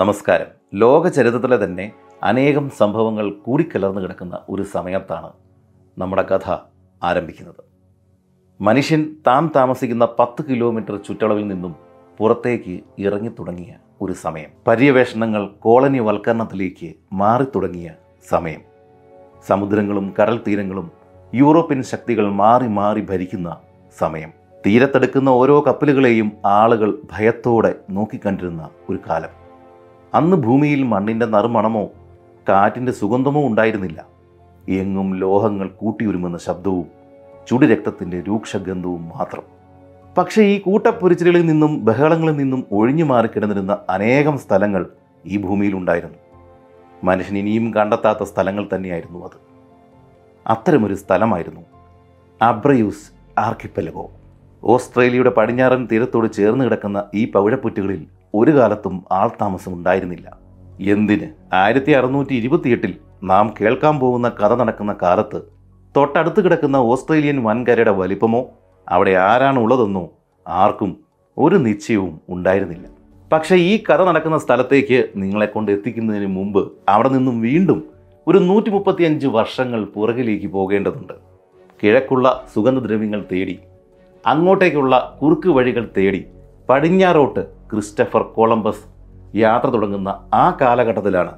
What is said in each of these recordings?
നമസ്കാരം ലോക ചരിത്രത്തിലെ തന്നെ അനേകം സംഭവങ്ങൾ കൂടിക്കലർന്നു കിടക്കുന്ന ഒരു സമയത്താണ് നമ്മുടെ കഥ ആരംഭിക്കുന്നത് മനുഷ്യൻ താൻ താമസിക്കുന്ന പത്ത് കിലോമീറ്റർ ചുറ്റളവിൽ നിന്നും പുറത്തേക്ക് തുടങ്ങിയ ഒരു സമയം പര്യവേഷണങ്ങൾ കോളനി വൽക്കരണത്തിലേക്ക് തുടങ്ങിയ സമയം സമുദ്രങ്ങളും കടൽ തീരങ്ങളും യൂറോപ്യൻ ശക്തികൾ മാറി മാറി ഭരിക്കുന്ന സമയം തീരത്തെടുക്കുന്ന ഓരോ കപ്പലുകളെയും ആളുകൾ ഭയത്തോടെ നോക്കിക്കണ്ടിരുന്ന ഒരു കാലം അന്ന് ഭൂമിയിൽ മണ്ണിൻ്റെ നറുമണമോ കാറ്റിൻ്റെ സുഗന്ധമോ ഉണ്ടായിരുന്നില്ല എങ്ങും ലോഹങ്ങൾ കൂട്ടിയുരുമുന്ന ശബ്ദവും രക്തത്തിൻ്റെ രൂക്ഷഗന്ധവും മാത്രം പക്ഷേ ഈ കൂട്ടപ്പൊരിച്ചിലുകളിൽ നിന്നും ബഹളങ്ങളിൽ നിന്നും ഒഴിഞ്ഞു മാറി കിടന്നിരുന്ന അനേകം സ്ഥലങ്ങൾ ഈ ഭൂമിയിലുണ്ടായിരുന്നു മനുഷ്യൻ ഇനിയും കണ്ടെത്താത്ത സ്ഥലങ്ങൾ തന്നെയായിരുന്നു അത് അത്തരമൊരു സ്ഥലമായിരുന്നു അബ്രയൂസ് ആർക്കിപ്പലഗോ ഓസ്ട്രേലിയയുടെ പടിഞ്ഞാറൻ തീരത്തോട് ചേർന്ന് കിടക്കുന്ന ഈ പൗഴപ്പുറ്റുകളിൽ ഒരു കാലത്തും ആൾ താമസം ഉണ്ടായിരുന്നില്ല എന്തിന് ആയിരത്തി അറുന്നൂറ്റി ഇരുപത്തിയെട്ടിൽ നാം കേൾക്കാൻ പോകുന്ന കഥ നടക്കുന്ന കാലത്ത് തൊട്ടടുത്ത് കിടക്കുന്ന ഓസ്ട്രേലിയൻ വൻകരയുടെ വലിപ്പമോ അവിടെ ആരാണ് ഉള്ളതെന്നോ ആർക്കും ഒരു നിശ്ചയവും ഉണ്ടായിരുന്നില്ല പക്ഷേ ഈ കഥ നടക്കുന്ന സ്ഥലത്തേക്ക് നിങ്ങളെ കൊണ്ട് എത്തിക്കുന്നതിന് മുമ്പ് അവിടെ നിന്നും വീണ്ടും ഒരു നൂറ്റി മുപ്പത്തിയഞ്ച് വർഷങ്ങൾ പുറകിലേക്ക് പോകേണ്ടതുണ്ട് കിഴക്കുള്ള സുഗന്ധദ്രവ്യങ്ങൾ തേടി അങ്ങോട്ടേക്കുള്ള കുറുക്ക് വഴികൾ തേടി പടിഞ്ഞാറോട്ട് ക്രിസ്റ്റഫർ കൊളംബസ് യാത്ര തുടങ്ങുന്ന ആ കാലഘട്ടത്തിലാണ്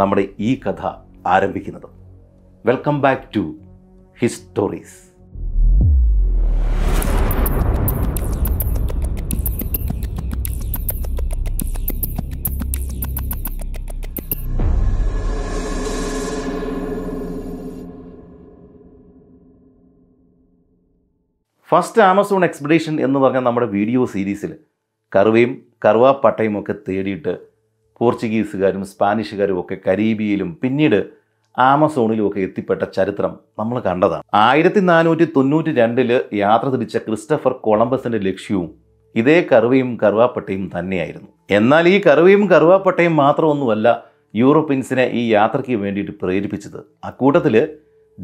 നമ്മുടെ ഈ കഥ ആരംഭിക്കുന്നത് welcome back to histories first Amazon expedition എന്ന് പറഞ്ഞ നമ്മുടെ വീഡിയോ സീരീസിൽ കറുവയും കറുവാപ്പട്ടയും ഒക്കെ തേടിയിട്ട് പോർച്ചുഗീസുകാരും സ്പാനിഷുകാരും ഒക്കെ കരീബിയയിലും പിന്നീട് ആമസോണിലും ഒക്കെ എത്തിപ്പെട്ട ചരിത്രം നമ്മൾ കണ്ടതാണ് ആയിരത്തി നാനൂറ്റി തൊണ്ണൂറ്റി രണ്ടിൽ യാത്ര തിരിച്ച ക്രിസ്റ്റഫർ കൊളംബസിന്റെ ലക്ഷ്യവും ഇതേ കറുവയും കറുവാപ്പട്ടയും തന്നെയായിരുന്നു എന്നാൽ ഈ കറുവയും കറുവാപ്പട്ടയും മാത്രമൊന്നുമല്ല യൂറോപ്യൻസിനെ ഈ യാത്രയ്ക്ക് വേണ്ടിയിട്ട് പ്രേരിപ്പിച്ചത് അക്കൂട്ടത്തിൽ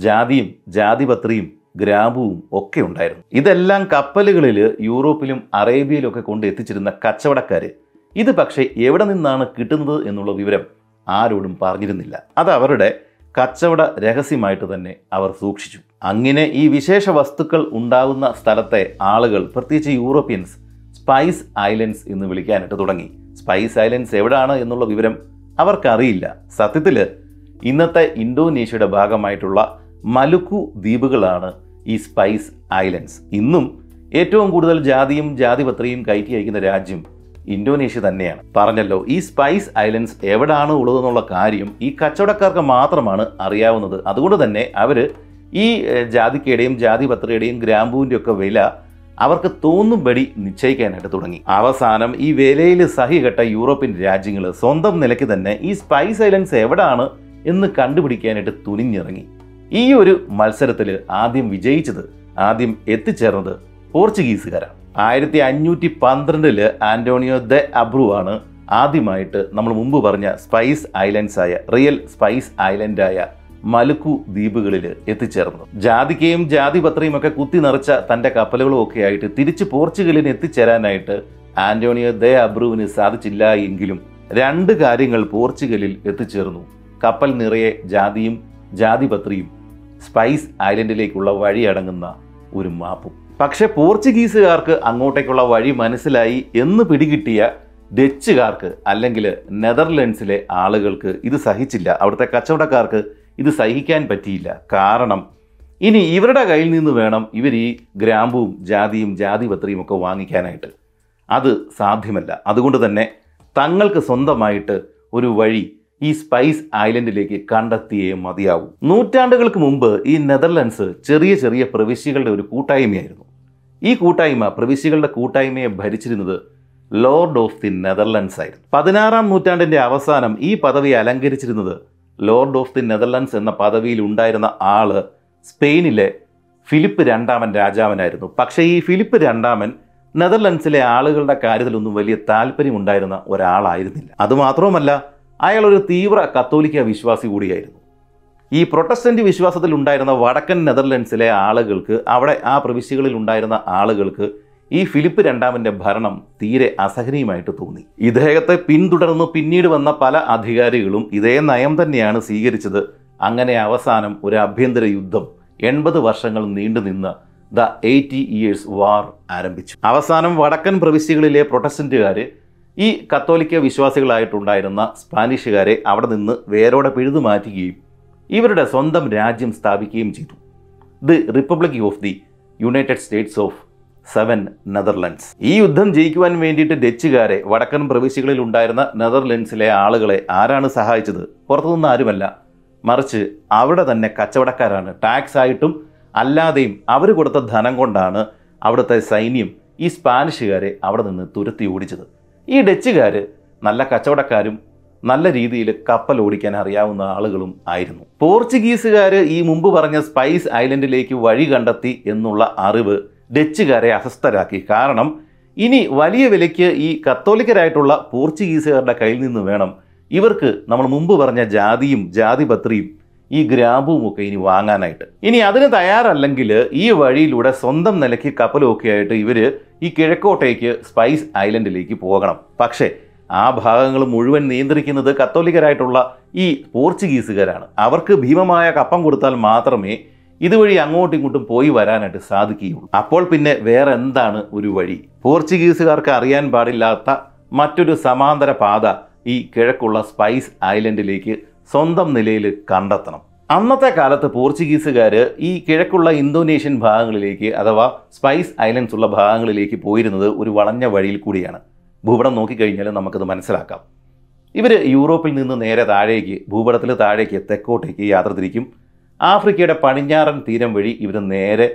ജാതിയും ജാതിപത്രിയും ഗ്രാബുവും ഒക്കെ ഉണ്ടായിരുന്നു ഇതെല്ലാം കപ്പലുകളിൽ യൂറോപ്പിലും അറേബ്യയിലും ഒക്കെ കൊണ്ട് എത്തിച്ചിരുന്ന കച്ചവടക്കാർ ഇത് പക്ഷേ എവിടെ നിന്നാണ് കിട്ടുന്നത് എന്നുള്ള വിവരം ആരോടും പറഞ്ഞിരുന്നില്ല അത് അവരുടെ കച്ചവട രഹസ്യമായിട്ട് തന്നെ അവർ സൂക്ഷിച്ചു അങ്ങനെ ഈ വിശേഷ വസ്തുക്കൾ ഉണ്ടാകുന്ന സ്ഥലത്തെ ആളുകൾ പ്രത്യേകിച്ച് യൂറോപ്യൻസ് സ്പൈസ് ഐലൻഡ്സ് എന്ന് വിളിക്കാനായിട്ട് തുടങ്ങി സ്പൈസ് ഐലൻഡ്സ് എവിടെയാണ് എന്നുള്ള വിവരം അവർക്കറിയില്ല സത്യത്തിൽ ഇന്നത്തെ ഇന്തോനേഷ്യയുടെ ഭാഗമായിട്ടുള്ള മലുക്കു ദ്വീപുകളാണ് ഈ സ്പൈസ് ഐലൻഡ്സ് ഇന്നും ഏറ്റവും കൂടുതൽ ജാതിയും ജാതിപത്രിയും കയറ്റി അയക്കുന്ന രാജ്യം ഇന്തോനേഷ്യ തന്നെയാണ് പറഞ്ഞല്ലോ ഈ സ്പൈസ് ഐലൻഡ്സ് എവിടെയാണ് ഉള്ളതെന്നുള്ള കാര്യം ഈ കച്ചവടക്കാർക്ക് മാത്രമാണ് അറിയാവുന്നത് അതുകൊണ്ട് തന്നെ അവർ ഈ ജാതിക്കയുടെയും ജാതിപത്രിയുടെയും ഗ്രാമ്പൂവിൻ്റെ ഒക്കെ വില അവർക്ക് തോന്നുംപടി നിശ്ചയിക്കാനായിട്ട് തുടങ്ങി അവസാനം ഈ വിലയിൽ സഹികെട്ട യൂറോപ്യൻ രാജ്യങ്ങൾ സ്വന്തം നിലയ്ക്ക് തന്നെ ഈ സ്പൈസ് ഐലൻഡ്സ് എവിടെയാണ് എന്ന് കണ്ടുപിടിക്കാനായിട്ട് തുനിഞ്ഞിറങ്ങി ഈ ഒരു മത്സരത്തിൽ ആദ്യം വിജയിച്ചത് ആദ്യം എത്തിച്ചേർന്നത് പോർച്ചുഗീസുകാരാണ് ആയിരത്തി അഞ്ഞൂറ്റി പന്ത്രണ്ടില് ആന്റോണിയോ ദ അബ്രു ആണ് ആദ്യമായിട്ട് നമ്മൾ മുമ്പ് പറഞ്ഞ സ്പൈസ് ഐലൻഡ്സ് ആയ റിയൽ സ്പൈസ് ഐലൻഡായ മലുക്കു ദ്വീപുകളിൽ എത്തിച്ചേർന്നത് ജാതിക്കയും ജാതിപത്രയും ഒക്കെ കുത്തി നിറച്ച തൻ്റെ കപ്പലുകളും ഒക്കെ ആയിട്ട് തിരിച്ച് പോർച്ചുഗലിന് എത്തിച്ചേരാനായിട്ട് ആന്റോണിയോ ദേ അബ്രുവിന് സാധിച്ചില്ല എങ്കിലും രണ്ട് കാര്യങ്ങൾ പോർച്ചുഗലിൽ എത്തിച്ചേർന്നു കപ്പൽ നിറയെ ജാതിയും ജാതിപത്രിയും സ്പൈസ് ഐലൻഡിലേക്കുള്ള വഴി അടങ്ങുന്ന ഒരു മാപ്പും പക്ഷേ പോർച്ചുഗീസുകാർക്ക് അങ്ങോട്ടേക്കുള്ള വഴി മനസ്സിലായി എന്ന് പിടികിട്ടിയ ഡച്ചുകാർക്ക് അല്ലെങ്കിൽ നെതർലൻഡ്സിലെ ആളുകൾക്ക് ഇത് സഹിച്ചില്ല അവിടുത്തെ കച്ചവടക്കാർക്ക് ഇത് സഹിക്കാൻ പറ്റിയില്ല കാരണം ഇനി ഇവരുടെ കയ്യിൽ നിന്ന് വേണം ഇവർ ഈ ഗ്രാമ്പുവും ജാതിയും ജാതിപത്രിയും ഒക്കെ വാങ്ങിക്കാനായിട്ട് അത് സാധ്യമല്ല അതുകൊണ്ട് തന്നെ തങ്ങൾക്ക് സ്വന്തമായിട്ട് ഒരു വഴി ഈ സ്പൈസ് ഐലൻഡിലേക്ക് കണ്ടെത്തിയേ മതിയാവും നൂറ്റാണ്ടുകൾക്ക് മുമ്പ് ഈ നെതർലൻഡ്സ് ചെറിയ ചെറിയ പ്രവിശ്യകളുടെ ഒരു കൂട്ടായ്മയായിരുന്നു ഈ കൂട്ടായ്മ പ്രവിശ്യകളുടെ കൂട്ടായ്മയെ ഭരിച്ചിരുന്നത് ലോർഡ് ഓഫ് ദി നെതർലൻഡ്സ് ആയിരുന്നു പതിനാറാം നൂറ്റാണ്ടിൻ്റെ അവസാനം ഈ പദവി അലങ്കരിച്ചിരുന്നത് ലോർഡ് ഓഫ് ദി നെതർലൻഡ്സ് എന്ന പദവിയിൽ ഉണ്ടായിരുന്ന ആള് സ്പെയിനിലെ ഫിലിപ്പ് രണ്ടാമൻ രാജാവനായിരുന്നു പക്ഷേ ഈ ഫിലിപ്പ് രണ്ടാമൻ നെതർലൻഡ്സിലെ ആളുകളുടെ കാര്യത്തിലൊന്നും വലിയ താല്പര്യമുണ്ടായിരുന്ന ഒരാളായിരുന്നില്ല അതുമാത്രവുമല്ല അയാൾ ഒരു തീവ്ര കത്തോലിക്ക വിശ്വാസി കൂടിയായിരുന്നു ഈ പ്രൊട്ടസ്റ്റന്റ് വിശ്വാസത്തിൽ ഉണ്ടായിരുന്ന വടക്കൻ നെതർലൻഡ്സിലെ ആളുകൾക്ക് അവിടെ ആ പ്രവിശ്യകളിൽ ഉണ്ടായിരുന്ന ആളുകൾക്ക് ഈ ഫിലിപ്പ് രണ്ടാമൻ്റെ ഭരണം തീരെ അസഹനീയമായിട്ട് തോന്നി ഇദ്ദേഹത്തെ പിന്തുടർന്ന് പിന്നീട് വന്ന പല അധികാരികളും ഇതേ നയം തന്നെയാണ് സ്വീകരിച്ചത് അങ്ങനെ അവസാനം ഒരു ആഭ്യന്തര യുദ്ധം എൺപത് വർഷങ്ങൾ നീണ്ടുനിന്ന് ദ എയ്റ്റി ഇയേഴ്സ് വാർ ആരംഭിച്ചു അവസാനം വടക്കൻ പ്രവിശ്യകളിലെ പ്രൊട്ടസ്റ്റൻറ്റുകാർ ഈ കത്തോലിക്ക വിശ്വാസികളായിട്ടുണ്ടായിരുന്ന സ്പാനിഷുകാരെ അവിടെ നിന്ന് വേരോടെ പിഴുതു മാറ്റുകയും ഇവരുടെ സ്വന്തം രാജ്യം സ്ഥാപിക്കുകയും ചെയ്തു the Republic of the United States of seven Netherlands ഈ യുദ്ധം ജയിക്കുവാൻ വേണ്ടിയിട്ട് ഡച്ചുകാരെ വടക്കൻ പ്രവിശ്യകളിൽ ഉണ്ടായിരുന്ന നെതർലൻഡ്സിലെ ആളുകളെ ആരാണ് സഹായിച്ചത് പുറത്തുനിന്ന് ആരുമല്ല മറിച്ച് അവിടെ തന്നെ കച്ചവടക്കാരാണ് ടാക്സ് ആയിട്ടും അല്ലാതെയും അവർ കൊടുത്ത ധനം കൊണ്ടാണ് അവിടുത്തെ സൈന്യം ഈ സ്പാനിഷുകാരെ അവിടെ നിന്ന് തുരത്തി ഓടിച്ചത് ഈ ഡച്ചുകാർ നല്ല കച്ചവടക്കാരും നല്ല രീതിയിൽ കപ്പൽ ഓടിക്കാൻ അറിയാവുന്ന ആളുകളും ആയിരുന്നു പോർച്ചുഗീസുകാർ ഈ മുമ്പ് പറഞ്ഞ സ്പൈസ് ഐലൻഡിലേക്ക് വഴി കണ്ടെത്തി എന്നുള്ള അറിവ് ഡച്ചുകാരെ അസ്വസ്ഥരാക്കി കാരണം ഇനി വലിയ വിലയ്ക്ക് ഈ കത്തോലിക്കരായിട്ടുള്ള പോർച്ചുഗീസുകാരുടെ കയ്യിൽ നിന്ന് വേണം ഇവർക്ക് നമ്മൾ മുമ്പ് പറഞ്ഞ ജാതിയും ജാതിപത്രിയും ഈ ഗ്രാമ്പുമൊക്കെ ഇനി വാങ്ങാനായിട്ട് ഇനി അതിന് തയ്യാറല്ലെങ്കിൽ ഈ വഴിയിലൂടെ സ്വന്തം നിലയ്ക്ക് കപ്പലൊക്കെ ആയിട്ട് ഇവർ ഈ കിഴക്കോട്ടേക്ക് സ്പൈസ് ഐലൻഡിലേക്ക് പോകണം പക്ഷേ ആ ഭാഗങ്ങൾ മുഴുവൻ നിയന്ത്രിക്കുന്നത് കത്തോലിക്കരായിട്ടുള്ള ഈ പോർച്ചുഗീസുകാരാണ് അവർക്ക് ഭീമമായ കപ്പം കൊടുത്താൽ മാത്രമേ ഇതുവഴി അങ്ങോട്ടും ഇങ്ങോട്ടും പോയി വരാനായിട്ട് സാധിക്കുകയുള്ളൂ അപ്പോൾ പിന്നെ വേറെ എന്താണ് ഒരു വഴി പോർച്ചുഗീസുകാർക്ക് അറിയാൻ പാടില്ലാത്ത മറ്റൊരു സമാന്തര പാത ഈ കിഴക്കുള്ള സ്പൈസ് ഐലൻഡിലേക്ക് സ്വന്തം നിലയിൽ കണ്ടെത്തണം അന്നത്തെ കാലത്ത് പോർച്ചുഗീസുകാർ ഈ കിഴക്കുള്ള ഇന്തോനേഷ്യൻ ഭാഗങ്ങളിലേക്ക് അഥവാ സ്പൈസ് ഐലൻഡ്സ് ഉള്ള ഭാഗങ്ങളിലേക്ക് പോയിരുന്നത് ഒരു വളഞ്ഞ വഴിയിൽ കൂടിയാണ് ഭൂപടം നോക്കിക്കഴിഞ്ഞാൽ നമുക്കത് മനസ്സിലാക്കാം ഇവർ യൂറോപ്പിൽ നിന്ന് നേരെ താഴേക്ക് ഭൂപടത്തിൽ താഴേക്ക് തെക്കോട്ടേക്ക് യാത്ര തിരിക്കും ആഫ്രിക്കയുടെ പടിഞ്ഞാറൻ തീരം വഴി ഇവർ നേരെ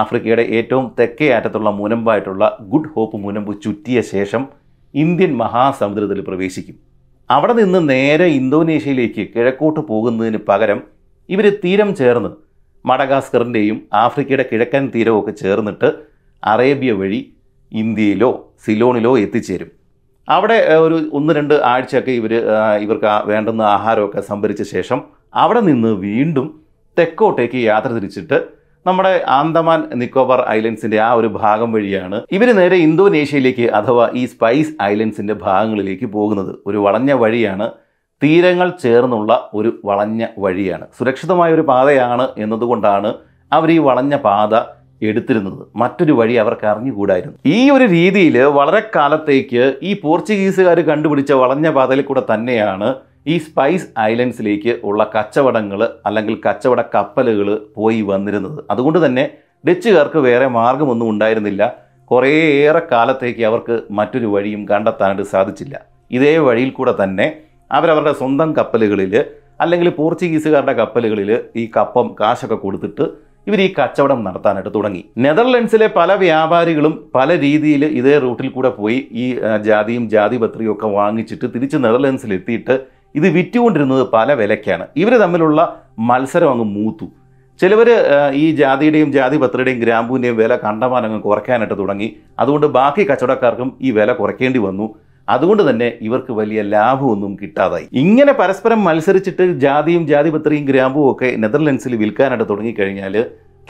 ആഫ്രിക്കയുടെ ഏറ്റവും തെക്കേ അറ്റത്തുള്ള മുനമ്പായിട്ടുള്ള ഗുഡ് ഹോപ്പ് മുനമ്പ് ചുറ്റിയ ശേഷം ഇന്ത്യൻ മഹാസമുദ്രത്തിൽ പ്രവേശിക്കും അവിടെ നിന്ന് നേരെ ഇന്തോനേഷ്യയിലേക്ക് കിഴക്കോട്ട് പോകുന്നതിന് പകരം ഇവർ തീരം ചേർന്ന് മഡഗാസ്കറിൻ്റെയും ആഫ്രിക്കയുടെ കിഴക്കൻ തീരമൊക്കെ ചേർന്നിട്ട് അറേബ്യ വഴി ഇന്ത്യയിലോ സിലോണിലോ എത്തിച്ചേരും അവിടെ ഒരു ഒന്ന് രണ്ട് ആഴ്ചയൊക്കെ ഇവർ ഇവർക്ക് വേണ്ടുന്ന ആഹാരമൊക്കെ സംഭരിച്ച ശേഷം അവിടെ നിന്ന് വീണ്ടും തെക്കോട്ടേക്ക് യാത്ര തിരിച്ചിട്ട് നമ്മുടെ ആന്തമാൻ നിക്കോബാർ ഐലൻഡ്സിന്റെ ആ ഒരു ഭാഗം വഴിയാണ് ഇവർ നേരെ ഇന്തോനേഷ്യയിലേക്ക് അഥവാ ഈ സ്പൈസ് ഐലൻഡ്സിന്റെ ഭാഗങ്ങളിലേക്ക് പോകുന്നത് ഒരു വളഞ്ഞ വഴിയാണ് തീരങ്ങൾ ചേർന്നുള്ള ഒരു വളഞ്ഞ വഴിയാണ് സുരക്ഷിതമായ ഒരു പാതയാണ് എന്നതുകൊണ്ടാണ് അവർ ഈ വളഞ്ഞ പാത എടുത്തിരുന്നത് മറ്റൊരു വഴി അവർക്ക് അറിഞ്ഞുകൂടായിരുന്നു ഈ ഒരു രീതിയിൽ വളരെ കാലത്തേക്ക് ഈ പോർച്ചുഗീസുകാർ കണ്ടുപിടിച്ച വളഞ്ഞ പാതയിൽ കൂടെ തന്നെയാണ് ഈ സ്പൈസ് ഐലൻഡ്സിലേക്ക് ഉള്ള കച്ചവടങ്ങൾ അല്ലെങ്കിൽ കച്ചവട കപ്പലുകൾ പോയി വന്നിരുന്നത് അതുകൊണ്ട് തന്നെ ഡച്ചുകാർക്ക് വേറെ മാർഗമൊന്നും ഉണ്ടായിരുന്നില്ല കുറേയേറെ കാലത്തേക്ക് അവർക്ക് മറ്റൊരു വഴിയും കണ്ടെത്താനായിട്ട് സാധിച്ചില്ല ഇതേ വഴിയിൽ കൂടെ തന്നെ അവരവരുടെ സ്വന്തം കപ്പലുകളിൽ അല്ലെങ്കിൽ പോർച്ചുഗീസുകാരുടെ കപ്പലുകളിൽ ഈ കപ്പം കാശൊക്കെ കൊടുത്തിട്ട് ഇവർ ഈ കച്ചവടം നടത്താനായിട്ട് തുടങ്ങി നെതർലൻഡ്സിലെ പല വ്യാപാരികളും പല രീതിയിൽ ഇതേ റൂട്ടിൽ കൂടെ പോയി ഈ ജാതിയും ജാതി പത്രികയും ഒക്കെ വാങ്ങിച്ചിട്ട് തിരിച്ച് നെതർലൻഡ്സിൽ എത്തിയിട്ട് ഇത് വിറ്റുകൊണ്ടിരുന്നത് പല വിലയ്ക്കാണ് ഇവർ തമ്മിലുള്ള മത്സരം അങ്ങ് മൂത്തു ചിലവർ ഈ ജാതിയുടെയും ജാതി പത്രയുടെയും ഗ്രാമ്പുവിൻ്റെയും വില കണ്ടമാനം അങ്ങ് കുറയ്ക്കാനായിട്ട് തുടങ്ങി അതുകൊണ്ട് ബാക്കി കച്ചവടക്കാർക്കും ഈ വില കുറയ്ക്കേണ്ടി വന്നു അതുകൊണ്ട് തന്നെ ഇവർക്ക് വലിയ ലാഭമൊന്നും കിട്ടാതായി ഇങ്ങനെ പരസ്പരം മത്സരിച്ചിട്ട് ജാതിയും ജാതിപത്രിയും ഗ്രാമ്പും ഒക്കെ നെതർലൻഡ്സിൽ വിൽക്കാനായിട്ട് തുടങ്ങിക്കഴിഞ്ഞാൽ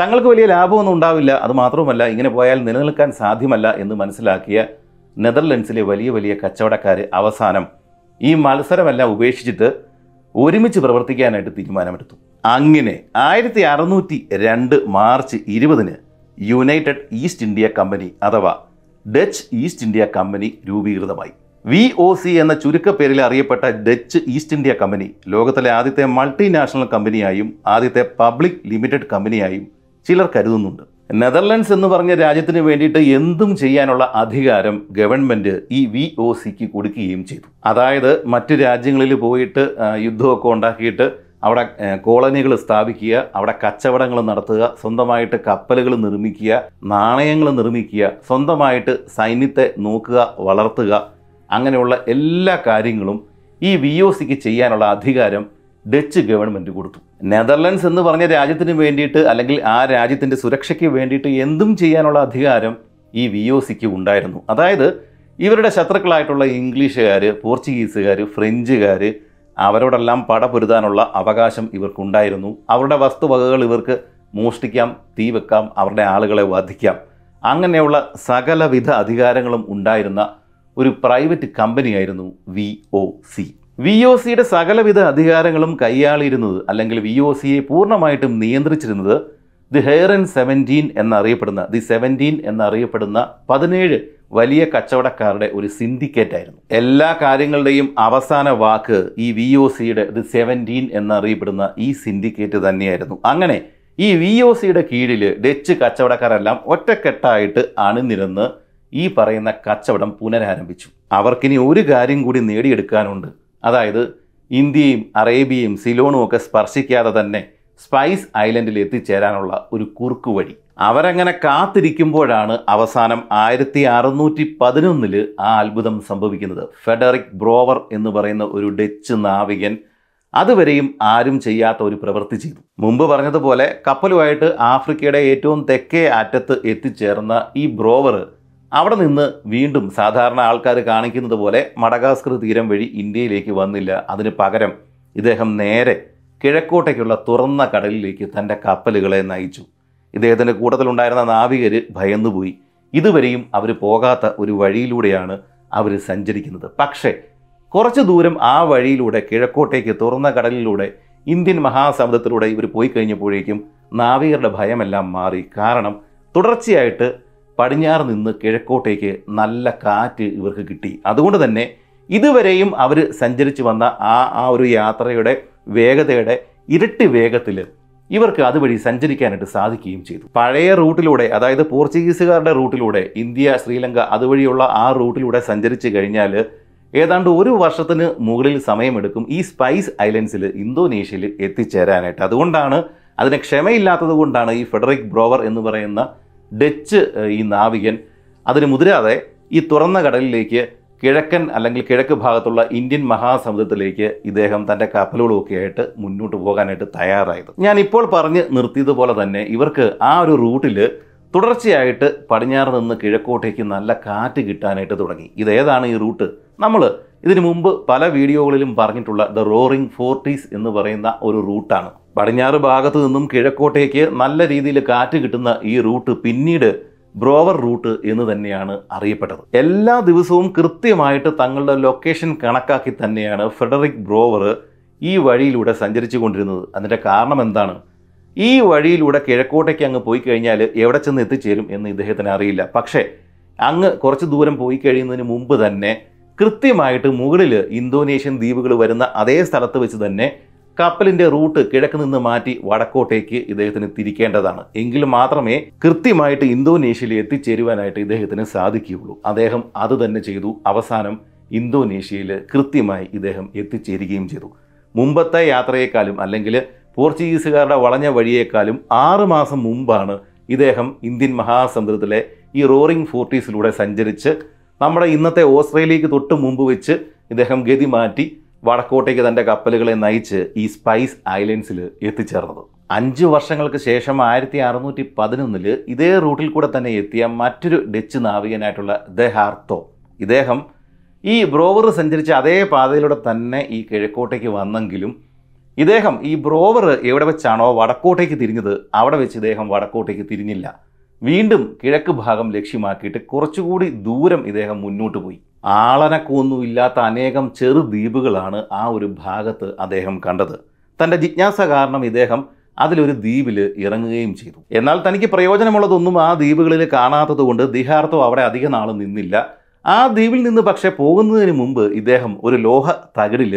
തങ്ങൾക്ക് വലിയ ലാഭമൊന്നും ഉണ്ടാവില്ല അത് മാത്രവുമല്ല ഇങ്ങനെ പോയാൽ നിലനിൽക്കാൻ സാധ്യമല്ല എന്ന് മനസ്സിലാക്കിയ നെതർലൻഡ്സിലെ വലിയ വലിയ കച്ചവടക്കാർ അവസാനം ഈ മത്സരമെല്ലാം ഉപേക്ഷിച്ചിട്ട് ഒരുമിച്ച് പ്രവർത്തിക്കാനായിട്ട് തീരുമാനമെടുത്തു അങ്ങനെ ആയിരത്തി അറുന്നൂറ്റി രണ്ട് മാർച്ച് ഇരുപതിന് യുണൈറ്റഡ് ഈസ്റ്റ് ഇന്ത്യ കമ്പനി അഥവാ ഡച്ച് ഈസ്റ്റ് ഇന്ത്യ കമ്പനി രൂപീകൃതമായി വി ഒ സി എന്ന ചുരുക്കപ്പേരിൽ അറിയപ്പെട്ട ഡച്ച് ഈസ്റ്റ് ഇന്ത്യ കമ്പനി ലോകത്തിലെ ആദ്യത്തെ മൾട്ടിനാഷണൽ കമ്പനിയായും ആദ്യത്തെ പബ്ലിക് ലിമിറ്റഡ് കമ്പനിയായും ചിലർ കരുതുന്നുണ്ട് നെതർലൻഡ്സ് എന്ന് പറഞ്ഞ രാജ്യത്തിന് വേണ്ടിയിട്ട് എന്തും ചെയ്യാനുള്ള അധികാരം ഗവൺമെൻറ് ഈ വി ഒ സിക്ക് കൊടുക്കുകയും ചെയ്തു അതായത് മറ്റ് രാജ്യങ്ങളിൽ പോയിട്ട് യുദ്ധമൊക്കെ ഉണ്ടാക്കിയിട്ട് അവിടെ കോളനികൾ സ്ഥാപിക്കുക അവിടെ കച്ചവടങ്ങൾ നടത്തുക സ്വന്തമായിട്ട് കപ്പലുകൾ നിർമ്മിക്കുക നാണയങ്ങൾ നിർമ്മിക്കുക സ്വന്തമായിട്ട് സൈന്യത്തെ നോക്കുക വളർത്തുക അങ്ങനെയുള്ള എല്ലാ കാര്യങ്ങളും ഈ വി ഒ സിക്ക് ചെയ്യാനുള്ള അധികാരം ഡച്ച് ഗവൺമെൻറ് കൊടുത്തു നെതർലൻഡ്സ് എന്ന് പറഞ്ഞ രാജ്യത്തിന് വേണ്ടിയിട്ട് അല്ലെങ്കിൽ ആ രാജ്യത്തിൻ്റെ സുരക്ഷയ്ക്ക് വേണ്ടിയിട്ട് എന്തും ചെയ്യാനുള്ള അധികാരം ഈ വി ഒ സിക്ക് ഉണ്ടായിരുന്നു അതായത് ഇവരുടെ ശത്രുക്കളായിട്ടുള്ള ഇംഗ്ലീഷുകാർ പോർച്ചുഗീസുകാർ ഫ്രഞ്ചുകാർ അവരോടെല്ലാം പടപൊരുതാനുള്ള അവകാശം ഇവർക്കുണ്ടായിരുന്നു അവരുടെ വസ്തുവകകൾ ഇവർക്ക് മോഷ്ടിക്കാം തീ വെക്കാം അവരുടെ ആളുകളെ വധിക്കാം അങ്ങനെയുള്ള സകലവിധ അധികാരങ്ങളും ഉണ്ടായിരുന്ന ഒരു പ്രൈവറ്റ് കമ്പനിയായിരുന്നു V O C V O സിയുടെ സകലവിധ അധികാരങ്ങളും കൈയാളിയിരുന്നത് അല്ലെങ്കിൽ വി ഒ സിയെ പൂർണ്ണമായിട്ടും നിയന്ത്രിച്ചിരുന്നത് ദി ഹെയർ ആൻഡ് സെവൻറ്റീൻ എന്നറിയപ്പെടുന്ന ദി സെവൻറ്റീൻ എന്നറിയപ്പെടുന്ന പതിനേഴ് വലിയ കച്ചവടക്കാരുടെ ഒരു സിൻഡിക്കേറ്റ് ആയിരുന്നു എല്ലാ കാര്യങ്ങളുടെയും അവസാന വാക്ക് ഈ വി ഒ സിയുടെ ദി സെവൻറ്റീൻ എന്നറിയപ്പെടുന്ന ഈ സിൻഡിക്കേറ്റ് തന്നെയായിരുന്നു അങ്ങനെ ഈ വി ഒ സിയുടെ കീഴിൽ ഡച്ച് കച്ചവടക്കാരെല്ലാം ഒറ്റക്കെട്ടായിട്ട് അണിനിരന്ന് ഈ പറയുന്ന കച്ചവടം പുനരാരംഭിച്ചു അവർക്കിനി ഒരു കാര്യം കൂടി നേടിയെടുക്കാനുണ്ട് അതായത് ഇന്ത്യയും അറേബ്യയും സിലോണും ഒക്കെ സ്പർശിക്കാതെ തന്നെ സ്പൈസ് ഐലൻഡിൽ എത്തിച്ചേരാനുള്ള ഒരു കുറുക്കു വഴി അവരങ്ങനെ കാത്തിരിക്കുമ്പോഴാണ് അവസാനം ആയിരത്തി അറുന്നൂറ്റി പതിനൊന്നില് ആ അത്ഭുതം സംഭവിക്കുന്നത് ഫെഡറിക് ബ്രോവർ എന്ന് പറയുന്ന ഒരു ഡച്ച് നാവികൻ അതുവരെയും ആരും ചെയ്യാത്ത ഒരു പ്രവൃത്തി ചെയ്തു മുമ്പ് പറഞ്ഞതുപോലെ കപ്പലുമായിട്ട് ആഫ്രിക്കയുടെ ഏറ്റവും തെക്കേ അറ്റത്ത് എത്തിച്ചേർന്ന ഈ ബ്രോവർ അവിടെ നിന്ന് വീണ്ടും സാധാരണ ആൾക്കാർ കാണിക്കുന്നത് പോലെ മടഗാസ്കർ തീരം വഴി ഇന്ത്യയിലേക്ക് വന്നില്ല അതിന് പകരം ഇദ്ദേഹം നേരെ കിഴക്കോട്ടേക്കുള്ള തുറന്ന കടലിലേക്ക് തൻ്റെ കപ്പലുകളെ നയിച്ചു ഇദ്ദേഹത്തിൻ്റെ കൂട്ടത്തിലുണ്ടായിരുന്ന നാവികർ ഭയന്നുപോയി ഇതുവരെയും അവർ പോകാത്ത ഒരു വഴിയിലൂടെയാണ് അവർ സഞ്ചരിക്കുന്നത് പക്ഷേ കുറച്ച് ദൂരം ആ വഴിയിലൂടെ കിഴക്കോട്ടേക്ക് തുറന്ന കടലിലൂടെ ഇന്ത്യൻ മഹാസമുദ്രത്തിലൂടെ ഇവർ പോയി കഴിഞ്ഞപ്പോഴേക്കും നാവികരുടെ ഭയമെല്ലാം മാറി കാരണം തുടർച്ചയായിട്ട് പടിഞ്ഞാറ് നിന്ന് കിഴക്കോട്ടേക്ക് നല്ല കാറ്റ് ഇവർക്ക് കിട്ടി അതുകൊണ്ട് തന്നെ ഇതുവരെയും അവർ സഞ്ചരിച്ചു വന്ന ആ ആ ഒരു യാത്രയുടെ വേഗതയുടെ ഇരട്ടി വേഗത്തിൽ ഇവർക്ക് അതുവഴി സഞ്ചരിക്കാനായിട്ട് സാധിക്കുകയും ചെയ്തു പഴയ റൂട്ടിലൂടെ അതായത് പോർച്ചുഗീസുകാരുടെ റൂട്ടിലൂടെ ഇന്ത്യ ശ്രീലങ്ക അതുവഴിയുള്ള ആ റൂട്ടിലൂടെ സഞ്ചരിച്ചു കഴിഞ്ഞാൽ ഏതാണ്ട് ഒരു വർഷത്തിന് മുകളിൽ സമയമെടുക്കും ഈ സ്പൈസ് ഐലൻഡ്സിൽ ഇന്തോനേഷ്യയിൽ എത്തിച്ചേരാനായിട്ട് അതുകൊണ്ടാണ് അതിന് ക്ഷമയില്ലാത്തത് കൊണ്ടാണ് ഈ ഫെഡറിക് ബ്രോവർ എന്ന് പറയുന്ന ഡച്ച് ഈ നാവികൻ അതിന് മുതിരാതെ ഈ തുറന്ന കടലിലേക്ക് കിഴക്കൻ അല്ലെങ്കിൽ കിഴക്ക് ഭാഗത്തുള്ള ഇന്ത്യൻ മഹാസമുദ്രത്തിലേക്ക് ഇദ്ദേഹം തൻ്റെ കപ്പലുകളൊക്കെ ആയിട്ട് മുന്നോട്ട് പോകാനായിട്ട് തയ്യാറായത് ഞാൻ ഇപ്പോൾ പറഞ്ഞ് നിർത്തിയതുപോലെ തന്നെ ഇവർക്ക് ആ ഒരു റൂട്ടിൽ തുടർച്ചയായിട്ട് പടിഞ്ഞാറ് നിന്ന് കിഴക്കോട്ടേക്ക് നല്ല കാറ്റ് കിട്ടാനായിട്ട് തുടങ്ങി ഇതേതാണ് ഈ റൂട്ട് നമ്മൾ ഇതിനു മുമ്പ് പല വീഡിയോകളിലും പറഞ്ഞിട്ടുള്ള ദ റോറിംഗ് ഫോർട്ടീസ് എന്ന് പറയുന്ന ഒരു റൂട്ടാണ് പടിഞ്ഞാറ് ഭാഗത്തു നിന്നും കിഴക്കോട്ടേക്ക് നല്ല രീതിയിൽ കാറ്റ് കിട്ടുന്ന ഈ റൂട്ട് പിന്നീട് ബ്രോവർ റൂട്ട് എന്ന് തന്നെയാണ് അറിയപ്പെട്ടത് എല്ലാ ദിവസവും കൃത്യമായിട്ട് തങ്ങളുടെ ലൊക്കേഷൻ കണക്കാക്കി തന്നെയാണ് ഫെഡറിക് ബ്രോവർ ഈ വഴിയിലൂടെ സഞ്ചരിച്ചു കൊണ്ടിരുന്നത് അതിൻ്റെ കാരണം എന്താണ് ഈ വഴിയിലൂടെ കിഴക്കോട്ടേക്ക് അങ്ങ് പോയി കഴിഞ്ഞാൽ എവിടെ ചെന്ന് എത്തിച്ചേരും എന്ന് ഇദ്ദേഹത്തിന് അറിയില്ല പക്ഷേ അങ്ങ് കുറച്ച് ദൂരം പോയി കഴിയുന്നതിന് മുമ്പ് തന്നെ കൃത്യമായിട്ട് മുകളിൽ ഇന്തോനേഷ്യൻ ദ്വീപുകൾ വരുന്ന അതേ സ്ഥലത്ത് വെച്ച് തന്നെ കപ്പലിന്റെ റൂട്ട് കിഴക്ക് നിന്ന് മാറ്റി വടക്കോട്ടേക്ക് ഇദ്ദേഹത്തിന് തിരിക്കേണ്ടതാണ് എങ്കിൽ മാത്രമേ കൃത്യമായിട്ട് ഇന്തോനേഷ്യയിൽ എത്തിച്ചേരുവാനായിട്ട് ഇദ്ദേഹത്തിന് സാധിക്കുകയുള്ളൂ അദ്ദേഹം അത് തന്നെ ചെയ്തു അവസാനം ഇന്തോനേഷ്യയിൽ കൃത്യമായി ഇദ്ദേഹം എത്തിച്ചേരുകയും ചെയ്തു മുമ്പത്തെ യാത്രയേക്കാളും അല്ലെങ്കിൽ പോർച്ചുഗീസുകാരുടെ വളഞ്ഞ വഴിയേക്കാളും ആറുമാസം മുമ്പാണ് ഇദ്ദേഹം ഇന്ത്യൻ മഹാസമുദ്രത്തിലെ ഈ റോറിംഗ് ഫോർട്ടീസിലൂടെ സഞ്ചരിച്ച് നമ്മുടെ ഇന്നത്തെ ഓസ്ട്രേലിയക്ക് തൊട്ട് മുമ്പ് വെച്ച് ഇദ്ദേഹം ഗതി മാറ്റി വടക്കോട്ടേക്ക് തൻ്റെ കപ്പലുകളെ നയിച്ച് ഈ സ്പൈസ് ഐലൻഡ്സിൽ എത്തിച്ചേർന്നത് അഞ്ച് വർഷങ്ങൾക്ക് ശേഷം ആയിരത്തി അറുന്നൂറ്റി പതിനൊന്നിൽ ഇതേ റൂട്ടിൽ കൂടെ തന്നെ എത്തിയ മറ്റൊരു ഡച്ച് നാവികനായിട്ടുള്ള ദ ഹാർത്തോ ഇദ്ദേഹം ഈ ബ്രോവർ സഞ്ചരിച്ച അതേ പാതയിലൂടെ തന്നെ ഈ കിഴക്കോട്ടേക്ക് വന്നെങ്കിലും ഇദ്ദേഹം ഈ ബ്രോവർ എവിടെ വെച്ചാണോ വടക്കോട്ടേക്ക് തിരിഞ്ഞത് അവിടെ വെച്ച് ഇദ്ദേഹം വടക്കോട്ടേക്ക് തിരിഞ്ഞില്ല വീണ്ടും കിഴക്ക് ഭാഗം ലക്ഷ്യമാക്കിയിട്ട് കുറച്ചുകൂടി ദൂരം ഇദ്ദേഹം മുന്നോട്ട് പോയി ആളനക്കൊന്നും ഇല്ലാത്ത അനേകം ചെറു ദ്വീപുകളാണ് ആ ഒരു ഭാഗത്ത് അദ്ദേഹം കണ്ടത് തൻ്റെ ജിജ്ഞാസ കാരണം ഇദ്ദേഹം അതിലൊരു ദ്വീപിൽ ഇറങ്ങുകയും ചെയ്തു എന്നാൽ തനിക്ക് പ്രയോജനമുള്ളതൊന്നും ആ ദ്വീപുകളിൽ കാണാത്തതുകൊണ്ട് ദിഹാർത്തോ അവിടെ അധിക നാൾ നിന്നില്ല ആ ദ്വീപിൽ നിന്ന് പക്ഷേ പോകുന്നതിന് മുമ്പ് ഇദ്ദേഹം ഒരു ലോഹ തകിടിൽ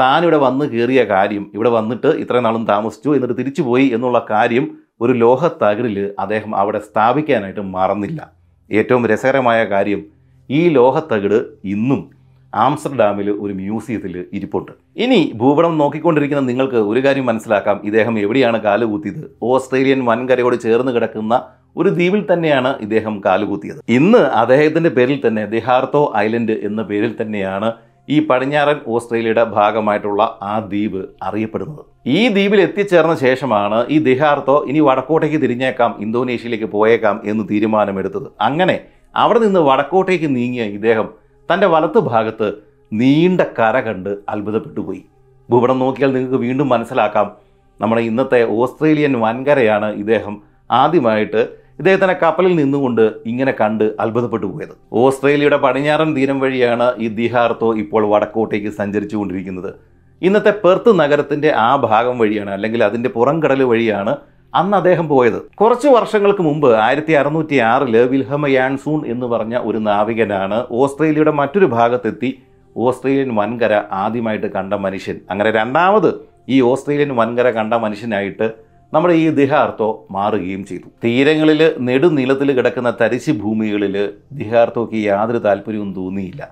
താനിവിടെ വന്ന് കയറിയ കാര്യം ഇവിടെ വന്നിട്ട് ഇത്രയും നാളും താമസിച്ചു എന്നിട്ട് തിരിച്ചു പോയി എന്നുള്ള കാര്യം ഒരു ലോഹ തകിടിൽ അദ്ദേഹം അവിടെ സ്ഥാപിക്കാനായിട്ട് മറന്നില്ല ഏറ്റവും രസകരമായ കാര്യം ഈ ലോഹത്തകിട് ഇന്നും ആംസ്റ്റർഡാമിൽ ഒരു മ്യൂസിയത്തിൽ ഇരിപ്പുണ്ട് ഇനി ഭൂപടം നോക്കിക്കൊണ്ടിരിക്കുന്ന നിങ്ങൾക്ക് ഒരു കാര്യം മനസ്സിലാക്കാം ഇദ്ദേഹം എവിടെയാണ് കാലുകൂത്തിയത് ഓസ്ട്രേലിയൻ വൻകരയോട് ചേർന്ന് കിടക്കുന്ന ഒരു ദ്വീപിൽ തന്നെയാണ് ഇദ്ദേഹം കാലുകൂത്തിയത് ഇന്ന് അദ്ദേഹത്തിൻ്റെ പേരിൽ തന്നെ ദിഹാർത്തോ ഐലൻഡ് എന്ന പേരിൽ തന്നെയാണ് ഈ പടിഞ്ഞാറൻ ഓസ്ട്രേലിയയുടെ ഭാഗമായിട്ടുള്ള ആ ദ്വീപ് അറിയപ്പെടുന്നത് ഈ ദ്വീപിൽ എത്തിച്ചേർന്ന ശേഷമാണ് ഈ ദിഹാർത്തോ ഇനി വടക്കോട്ടേക്ക് തിരിഞ്ഞേക്കാം ഇന്തോനേഷ്യയിലേക്ക് പോയേക്കാം എന്ന് തീരുമാനമെടുത്തത് അങ്ങനെ അവിടെ നിന്ന് വടക്കോട്ടേക്ക് നീങ്ങിയ ഇദ്ദേഹം തൻ്റെ വലത്ത് ഭാഗത്ത് നീണ്ട കര കണ്ട് അത്ഭുതപ്പെട്ടു പോയി ഭൂപടം നോക്കിയാൽ നിങ്ങൾക്ക് വീണ്ടും മനസ്സിലാക്കാം നമ്മുടെ ഇന്നത്തെ ഓസ്ട്രേലിയൻ വൻകരയാണ് ഇദ്ദേഹം ആദ്യമായിട്ട് ഇദ്ദേഹത്തിൻ്റെ കപ്പലിൽ നിന്നുകൊണ്ട് ഇങ്ങനെ കണ്ട് അത്ഭുതപ്പെട്ടു പോയത് ഓസ്ട്രേലിയയുടെ പടിഞ്ഞാറൻ തീരം വഴിയാണ് ഈ ദിഹാർത്തോ ഇപ്പോൾ വടക്കോട്ടേക്ക് സഞ്ചരിച്ചു കൊണ്ടിരിക്കുന്നത് ഇന്നത്തെ പെർത്ത് നഗരത്തിൻ്റെ ആ ഭാഗം വഴിയാണ് അല്ലെങ്കിൽ അതിൻ്റെ പുറംകടൽ വഴിയാണ് അന്ന് അദ്ദേഹം പോയത് കുറച്ച് വർഷങ്ങൾക്ക് മുമ്പ് ആയിരത്തി അറുന്നൂറ്റി ആറില് വിൽഹമ യാൻസൂൺ എന്ന് പറഞ്ഞ ഒരു നാവികനാണ് ഓസ്ട്രേലിയയുടെ മറ്റൊരു ഭാഗത്തെത്തി ഓസ്ട്രേലിയൻ വൻകര ആദ്യമായിട്ട് കണ്ട മനുഷ്യൻ അങ്ങനെ രണ്ടാമത് ഈ ഓസ്ട്രേലിയൻ വൻകര കണ്ട മനുഷ്യനായിട്ട് നമ്മുടെ ഈ ദിഹാർത്തോ മാറുകയും ചെയ്തു തീരങ്ങളിൽ നെടുനിലത്തിൽ കിടക്കുന്ന തരിശു ഭൂമികളിൽ ദിഹാർത്തോക്ക് യാതൊരു താല്പര്യവും തോന്നിയില്ല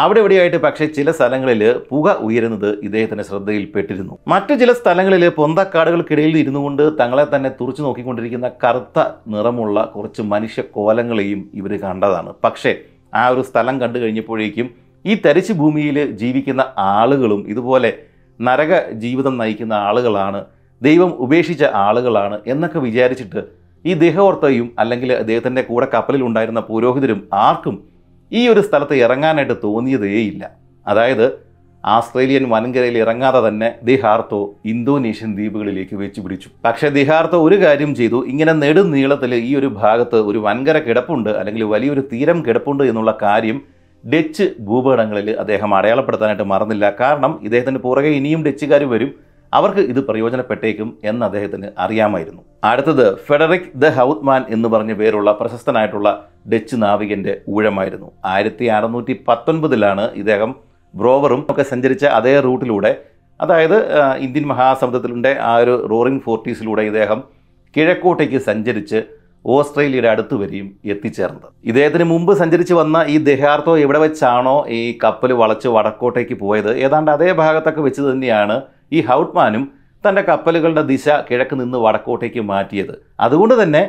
അവിടെ എവിടെയായിട്ട് പക്ഷേ ചില സ്ഥലങ്ങളിൽ പുക ഉയരുന്നത് ഇദ്ദേഹത്തിന്റെ ശ്രദ്ധയിൽപ്പെട്ടിരുന്നു മറ്റു ചില സ്ഥലങ്ങളിൽ പൊന്തക്കാടുകൾക്കിടയിൽ ഇരുന്നു കൊണ്ട് തങ്ങളെ തന്നെ തുറച്ചു നോക്കിക്കൊണ്ടിരിക്കുന്ന കറുത്ത നിറമുള്ള കുറച്ച് മനുഷ്യ കോലങ്ങളെയും ഇവർ കണ്ടതാണ് പക്ഷേ ആ ഒരു സ്ഥലം കണ്ടു കഴിഞ്ഞപ്പോഴേക്കും ഈ തരിച്ചു ഭൂമിയിൽ ജീവിക്കുന്ന ആളുകളും ഇതുപോലെ നരക ജീവിതം നയിക്കുന്ന ആളുകളാണ് ദൈവം ഉപേക്ഷിച്ച ആളുകളാണ് എന്നൊക്കെ വിചാരിച്ചിട്ട് ഈ ദേഹോർത്തയും അല്ലെങ്കിൽ അദ്ദേഹത്തിൻ്റെ കൂടെ കപ്പലിൽ ഉണ്ടായിരുന്ന പുരോഹിതരും ആർക്കും ഈ ഒരു സ്ഥലത്ത് ഇറങ്ങാനായിട്ട് തോന്നിയതേയില്ല അതായത് ആസ്ട്രേലിയൻ വൻകരയിൽ ഇറങ്ങാതെ തന്നെ ദിഹാർത്തോ ഇന്തോനേഷ്യൻ ദ്വീപുകളിലേക്ക് വെച്ചു പിടിച്ചു പക്ഷേ ദിഹാർത്തോ ഒരു കാര്യം ചെയ്തു ഇങ്ങനെ നെടുനീളത്തിൽ ഈ ഒരു ഭാഗത്ത് ഒരു വൻകര കിടപ്പുണ്ട് അല്ലെങ്കിൽ വലിയൊരു തീരം കിടപ്പുണ്ട് എന്നുള്ള കാര്യം ഡച്ച് ഭൂപടങ്ങളിൽ അദ്ദേഹം അടയാളപ്പെടുത്താനായിട്ട് മറന്നില്ല കാരണം ഇദ്ദേഹത്തിന് പുറകെ ഇനിയും ഡച്ചുകാർ വരും അവർക്ക് ഇത് പ്രയോജനപ്പെട്ടേക്കും എന്ന് അദ്ദേഹത്തിന് അറിയാമായിരുന്നു അടുത്തത് ഫെഡറിക് ദ ഹൗത്ത്മാൻ എന്ന് പറഞ്ഞ പേരുള്ള പ്രശസ്തനായിട്ടുള്ള ഡച്ച് നാവികൻ്റെ ഊഴമായിരുന്നു ആയിരത്തി അറുന്നൂറ്റി പത്തൊൻപതിലാണ് ഇദ്ദേഹം ബ്രോവറും ഒക്കെ സഞ്ചരിച്ച അതേ റൂട്ടിലൂടെ അതായത് ഇന്ത്യൻ മഹാസമുദ്രത്തിലുണ്ടെ ആ ഒരു റോറിംഗ് ഫോർട്ടീസിലൂടെ ഇദ്ദേഹം കിഴക്കോട്ടേക്ക് സഞ്ചരിച്ച് ഓസ്ട്രേലിയയുടെ അടുത്ത് വരെയും എത്തിച്ചേർന്നത് ഇദ്ദേഹത്തിന് മുമ്പ് സഞ്ചരിച്ച് വന്ന ഈ ദഹാർത്തോ എവിടെ വെച്ചാണോ ഈ കപ്പൽ വളച്ച് വടക്കോട്ടേക്ക് പോയത് ഏതാണ്ട് അതേ ഭാഗത്തൊക്കെ വെച്ച് തന്നെയാണ് ഈ ഹൗട്ട്മാനും തൻ്റെ കപ്പലുകളുടെ ദിശ കിഴക്ക് നിന്ന് വടക്കോട്ടേക്ക് മാറ്റിയത് അതുകൊണ്ട് തന്നെ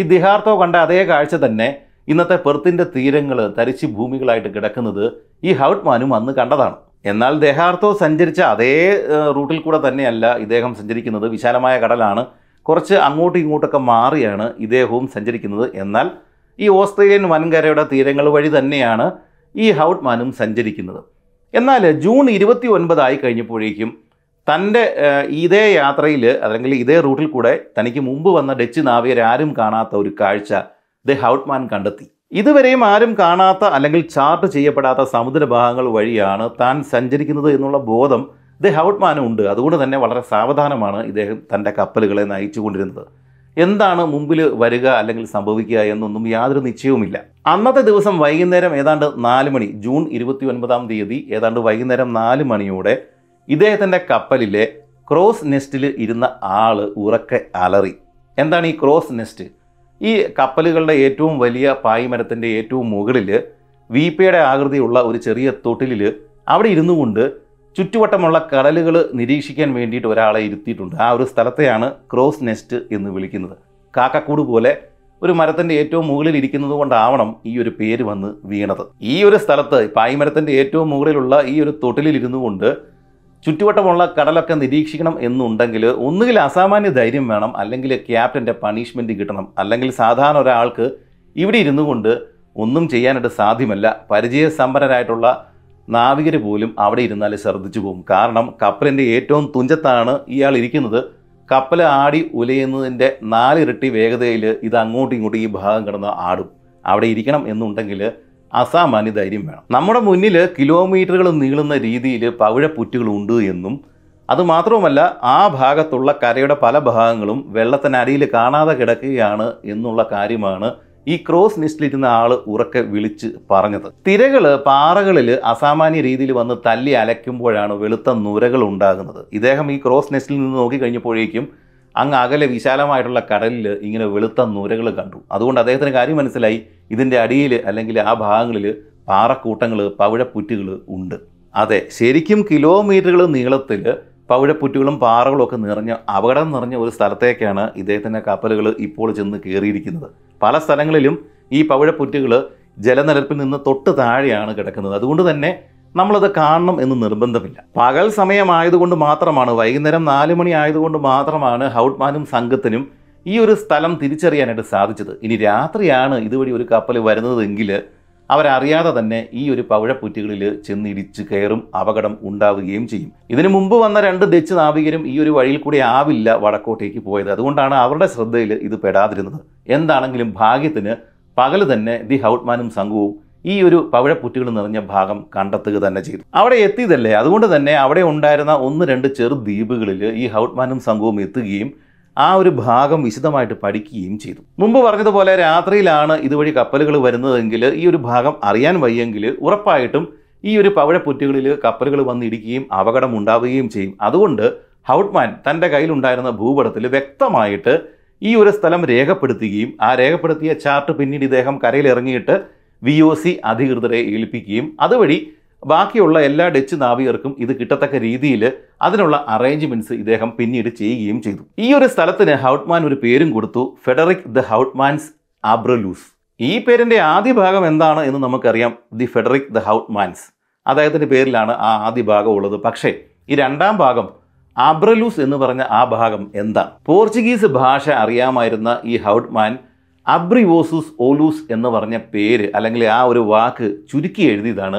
ഈ ദിഹാർത്തോ കണ്ട അതേ കാഴ്ച തന്നെ ഇന്നത്തെ പെർത്തിൻ്റെ തീരങ്ങൾ തരിശി ഭൂമികളായിട്ട് കിടക്കുന്നത് ഈ ഹൗട്ട്മാനും അന്ന് കണ്ടതാണ് എന്നാൽ ദേഹാർത്തോ സഞ്ചരിച്ച അതേ റൂട്ടിൽ കൂടെ തന്നെയല്ല ഇദ്ദേഹം സഞ്ചരിക്കുന്നത് വിശാലമായ കടലാണ് കുറച്ച് അങ്ങോട്ടും ഇങ്ങോട്ടൊക്കെ മാറിയാണ് ഇദ്ദേഹവും സഞ്ചരിക്കുന്നത് എന്നാൽ ഈ ഓസ്ട്രേലിയൻ വൻകരയുടെ തീരങ്ങൾ വഴി തന്നെയാണ് ഈ ഹൗട്ട്മാനും സഞ്ചരിക്കുന്നത് എന്നാൽ ജൂൺ ഇരുപത്തി ഒൻപതായി കഴിഞ്ഞപ്പോഴേക്കും തൻ്റെ ഇതേ യാത്രയിൽ അല്ലെങ്കിൽ ഇതേ റൂട്ടിൽ കൂടെ തനിക്ക് മുമ്പ് വന്ന ഡച്ച് നാവികരാരും കാണാത്ത ഒരു കാഴ്ച ദ ഹൗട്ട്മാൻ കണ്ടെത്തി ഇതുവരെയും ആരും കാണാത്ത അല്ലെങ്കിൽ ചാർട്ട് ചെയ്യപ്പെടാത്ത സമുദ്രഭാഗങ്ങൾ വഴിയാണ് താൻ സഞ്ചരിക്കുന്നത് എന്നുള്ള ബോധം ദ ഹൗട്ട്മാനും ഉണ്ട് അതുകൊണ്ട് തന്നെ വളരെ സാവധാനമാണ് ഇദ്ദേഹം തൻ്റെ കപ്പലുകളെ നയിച്ചുകൊണ്ടിരുന്നത് എന്താണ് മുമ്പിൽ വരിക അല്ലെങ്കിൽ സംഭവിക്കുക എന്നൊന്നും യാതൊരു നിശ്ചയവുമില്ല അന്നത്തെ ദിവസം വൈകുന്നേരം ഏതാണ്ട് നാല് മണി ജൂൺ ഇരുപത്തി ഒൻപതാം തീയതി ഏതാണ്ട് വൈകുന്നേരം നാല് മണിയോടെ ഇദ്ദേഹത്തിൻ്റെ കപ്പലിലെ ക്രോസ് നെസ്റ്റിൽ ഇരുന്ന ആൾ ഉറക്കെ അലറി എന്താണ് ഈ ക്രോസ് നെസ്റ്റ് ഈ കപ്പലുകളുടെ ഏറ്റവും വലിയ പായ്മരത്തിൻ്റെ ഏറ്റവും മുകളിൽ വീപ്പയുടെ ആകൃതിയുള്ള ഒരു ചെറിയ തൊട്ടിലിൽ അവിടെ ഇരുന്നു കൊണ്ട് ചുറ്റുവട്ടമുള്ള കടലുകൾ നിരീക്ഷിക്കാൻ വേണ്ടിയിട്ട് ഒരാളെ ഇരുത്തിയിട്ടുണ്ട് ആ ഒരു സ്ഥലത്തെയാണ് ക്രോസ് നെസ്റ്റ് എന്ന് വിളിക്കുന്നത് കാക്കക്കൂട് പോലെ ഒരു മരത്തിൻ്റെ ഏറ്റവും മുകളിൽ ഇരിക്കുന്നത് കൊണ്ടാവണം ഈ ഒരു പേര് വന്ന് വീണത് ഈ ഒരു സ്ഥലത്ത് പായ്മരത്തിൻ്റെ ഏറ്റവും മുകളിലുള്ള ഈ ഒരു തൊട്ടിലിൽ ഇരുന്നു കൊണ്ട് ചുറ്റുവട്ടമുള്ള കടലൊക്കെ നിരീക്ഷിക്കണം എന്നുണ്ടെങ്കിൽ ഒന്നുകിൽ അസാമാന്യ ധൈര്യം വേണം അല്ലെങ്കിൽ ക്യാപ്റ്റൻ്റെ പണിഷ്മെൻറ്റ് കിട്ടണം അല്ലെങ്കിൽ സാധാരണ ഒരാൾക്ക് ഇവിടെ ഇരുന്നു കൊണ്ട് ഒന്നും ചെയ്യാനായിട്ട് സാധ്യമല്ല പരിചയസമ്പന്നരായിട്ടുള്ള നാവികർ പോലും അവിടെ ഇരുന്നാൽ ശ്രദ്ധിച്ചു പോകും കാരണം കപ്പലിൻ്റെ ഏറ്റവും തുഞ്ചത്താണ് ഇയാൾ ഇരിക്കുന്നത് കപ്പൽ ആടി ഉലയുന്നതിൻ്റെ നാലിരട്ടി വേഗതയിൽ ഇത് അങ്ങോട്ടും ഇങ്ങോട്ടും ഈ ഭാഗം കിടന്ന് ആടും അവിടെ ഇരിക്കണം എന്നുണ്ടെങ്കിൽ അസാമാന്യ ധൈര്യം വേണം നമ്മുടെ മുന്നിൽ കിലോമീറ്ററുകൾ നീളുന്ന രീതിയിൽ ഉണ്ട് എന്നും അതുമാത്രവുമല്ല ആ ഭാഗത്തുള്ള കരയുടെ പല ഭാഗങ്ങളും വെള്ളത്തിനടിയിൽ കാണാതെ കിടക്കുകയാണ് എന്നുള്ള കാര്യമാണ് ഈ ക്രോസ് നിസ്റ്റിലിരുന്ന ആൾ ഉറക്കെ വിളിച്ച് പറഞ്ഞത് തിരകൾ പാറകളിൽ അസാമാന്യ രീതിയിൽ വന്ന് തല്ലി അലയ്ക്കുമ്പോഴാണ് വെളുത്ത നുരകൾ ഉണ്ടാകുന്നത് ഇദ്ദേഹം ഈ ക്രോസ് നെസ്റ്റിൽ നിന്ന് നോക്കിക്കഴിഞ്ഞപ്പോഴേക്കും അങ്ങ് അകലെ വിശാലമായിട്ടുള്ള കടലിൽ ഇങ്ങനെ വെളുത്ത നൂരകൾ കണ്ടു അതുകൊണ്ട് അദ്ദേഹത്തിന് കാര്യം മനസ്സിലായി ഇതിൻ്റെ അടിയിൽ അല്ലെങ്കിൽ ആ ഭാഗങ്ങളിൽ പാറക്കൂട്ടങ്ങൾ പവിഴപ്പുറ്റുകൾ ഉണ്ട് അതെ ശരിക്കും കിലോമീറ്ററുകൾ നീളത്തിൽ പവിഴപ്പുറ്റുകളും പാറകളും ഒക്കെ നിറഞ്ഞ അപകടം നിറഞ്ഞ ഒരു സ്ഥലത്തേക്കാണ് ഇദ്ദേഹത്തിൻ്റെ കപ്പലുകൾ ഇപ്പോൾ ചെന്ന് കയറിയിരിക്കുന്നത് പല സ്ഥലങ്ങളിലും ഈ പവിഴപ്പുറ്റുകൾ ജലനിരപ്പിൽ നിന്ന് തൊട്ട് താഴെയാണ് കിടക്കുന്നത് അതുകൊണ്ട് തന്നെ നമ്മളത് കാണണം എന്ന് നിർബന്ധമില്ല പകൽ സമയമായതുകൊണ്ട് മാത്രമാണ് വൈകുന്നേരം നാല് മണി ആയതുകൊണ്ട് മാത്രമാണ് ഹൗട്ട്മാനും സംഘത്തിനും ഈ ഒരു സ്ഥലം തിരിച്ചറിയാനായിട്ട് സാധിച്ചത് ഇനി രാത്രിയാണ് ഇതുവഴി ഒരു കപ്പൽ വരുന്നതെങ്കിൽ അവരറിയാതെ തന്നെ ഈ ഒരു പവിഴപ്പുറ്റുകളിൽ ചെന്നിടിച്ച് കയറും അപകടം ഉണ്ടാവുകയും ചെയ്യും ഇതിനു മുമ്പ് വന്ന രണ്ട് ദച്ച് നാവികരും ഈ ഒരു വഴിയിൽ കൂടി ആവില്ല വടക്കോട്ടേക്ക് പോയത് അതുകൊണ്ടാണ് അവരുടെ ശ്രദ്ധയിൽ ഇത് പെടാതിരുന്നത് എന്താണെങ്കിലും ഭാഗ്യത്തിന് പകൽ തന്നെ ദി ഹൗട്ട്മാനും സംഘവും ഈ ഒരു പവിഴപ്പുറ്റുകൾ നിറഞ്ഞ ഭാഗം കണ്ടെത്തുക തന്നെ ചെയ്തു അവിടെ എത്തിയതല്ലേ അതുകൊണ്ട് തന്നെ അവിടെ ഉണ്ടായിരുന്ന ഒന്ന് രണ്ട് ചെറു ദ്വീപുകളിൽ ഈ ഹൗട്ട്മാനും സംഘവും എത്തുകയും ആ ഒരു ഭാഗം വിശദമായിട്ട് പഠിക്കുകയും ചെയ്തു മുമ്പ് പറഞ്ഞതുപോലെ രാത്രിയിലാണ് ഇതുവഴി കപ്പലുകൾ വരുന്നതെങ്കിൽ ഈ ഒരു ഭാഗം അറിയാൻ വയ്യെങ്കിൽ ഉറപ്പായിട്ടും ഈ ഒരു പവിഴപ്പുറ്റുകളിൽ കപ്പലുകൾ വന്നിടിക്കുകയും അപകടം ഉണ്ടാവുകയും ചെയ്യും അതുകൊണ്ട് ഹൗട്ട്മാൻ തൻ്റെ കയ്യിലുണ്ടായിരുന്ന ഭൂപടത്തിൽ വ്യക്തമായിട്ട് ഈ ഒരു സ്ഥലം രേഖപ്പെടുത്തുകയും ആ രേഖപ്പെടുത്തിയ ചാർട്ട് പിന്നീട് ഇദ്ദേഹം കരയിലിറങ്ങിയിട്ട് വി ഒ സി അധികൃതരെ ഏൽപ്പിക്കുകയും അതുവഴി ബാക്കിയുള്ള എല്ലാ ഡച്ച് നാവികർക്കും ഇത് കിട്ടത്തക്ക രീതിയിൽ അതിനുള്ള അറേഞ്ച്മെൻറ്റ്സ് ഇദ്ദേഹം പിന്നീട് ചെയ്യുകയും ചെയ്തു ഈ ഒരു സ്ഥലത്തിന് ഹൗട്ട്മാൻ ഒരു പേരും കൊടുത്തു ഫെഡറിക് ദ ഹൗട്ട്മാൻസ് ആബ്രലൂസ് ഈ പേരിൻ്റെ ആദ്യ ഭാഗം എന്താണ് എന്ന് നമുക്കറിയാം ദി ഫെഡറിക് ദ ഹൗട്ട്മാൻസ് അദ്ദേഹത്തിൻ്റെ പേരിലാണ് ആ ആദ്യ ഭാഗം ഉള്ളത് പക്ഷേ ഈ രണ്ടാം ഭാഗം ആബ്രലൂസ് എന്ന് പറഞ്ഞ ആ ഭാഗം എന്താണ് പോർച്ചുഗീസ് ഭാഷ അറിയാമായിരുന്ന ഈ ഹൗട്ട്മാൻ അബ്രിവോസുസ് ഓലൂസ് എന്ന് പറഞ്ഞ പേര് അല്ലെങ്കിൽ ആ ഒരു വാക്ക് ചുരുക്കി എഴുതിയതാണ്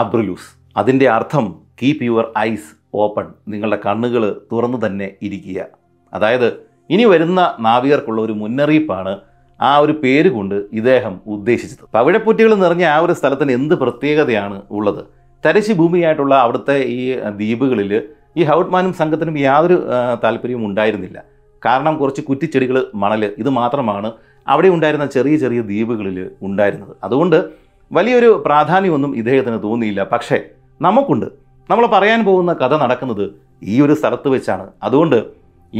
അബ്രിലൂസ് അതിൻ്റെ അർത്ഥം കീപ് യുവർ ഐസ് ഓപ്പൺ നിങ്ങളുടെ കണ്ണുകൾ തുറന്നു തന്നെ ഇരിക്കുക അതായത് ഇനി വരുന്ന നാവികർക്കുള്ള ഒരു മുന്നറിയിപ്പാണ് ആ ഒരു പേര് കൊണ്ട് ഇദ്ദേഹം ഉദ്ദേശിച്ചത് പവിഴപ്പുറ്റികൾ നിറഞ്ഞ ആ ഒരു സ്ഥലത്തിന് എന്ത് പ്രത്യേകതയാണ് ഉള്ളത് തരിശു ഭൂമിയായിട്ടുള്ള അവിടുത്തെ ഈ ദ്വീപുകളിൽ ഈ ഹൗട്ട്മാനും സംഘത്തിനും യാതൊരു താല്പര്യവും ഉണ്ടായിരുന്നില്ല കാരണം കുറച്ച് കുറ്റിച്ചെടികൾ മണൽ ഇത് മാത്രമാണ് അവിടെ ഉണ്ടായിരുന്ന ചെറിയ ചെറിയ ദ്വീപുകളിൽ ഉണ്ടായിരുന്നത് അതുകൊണ്ട് വലിയൊരു പ്രാധാന്യമൊന്നും ഇദ്ദേഹത്തിന് തോന്നിയില്ല പക്ഷേ നമുക്കുണ്ട് നമ്മൾ പറയാൻ പോകുന്ന കഥ നടക്കുന്നത് ഈ ഒരു സ്ഥലത്ത് വെച്ചാണ് അതുകൊണ്ട്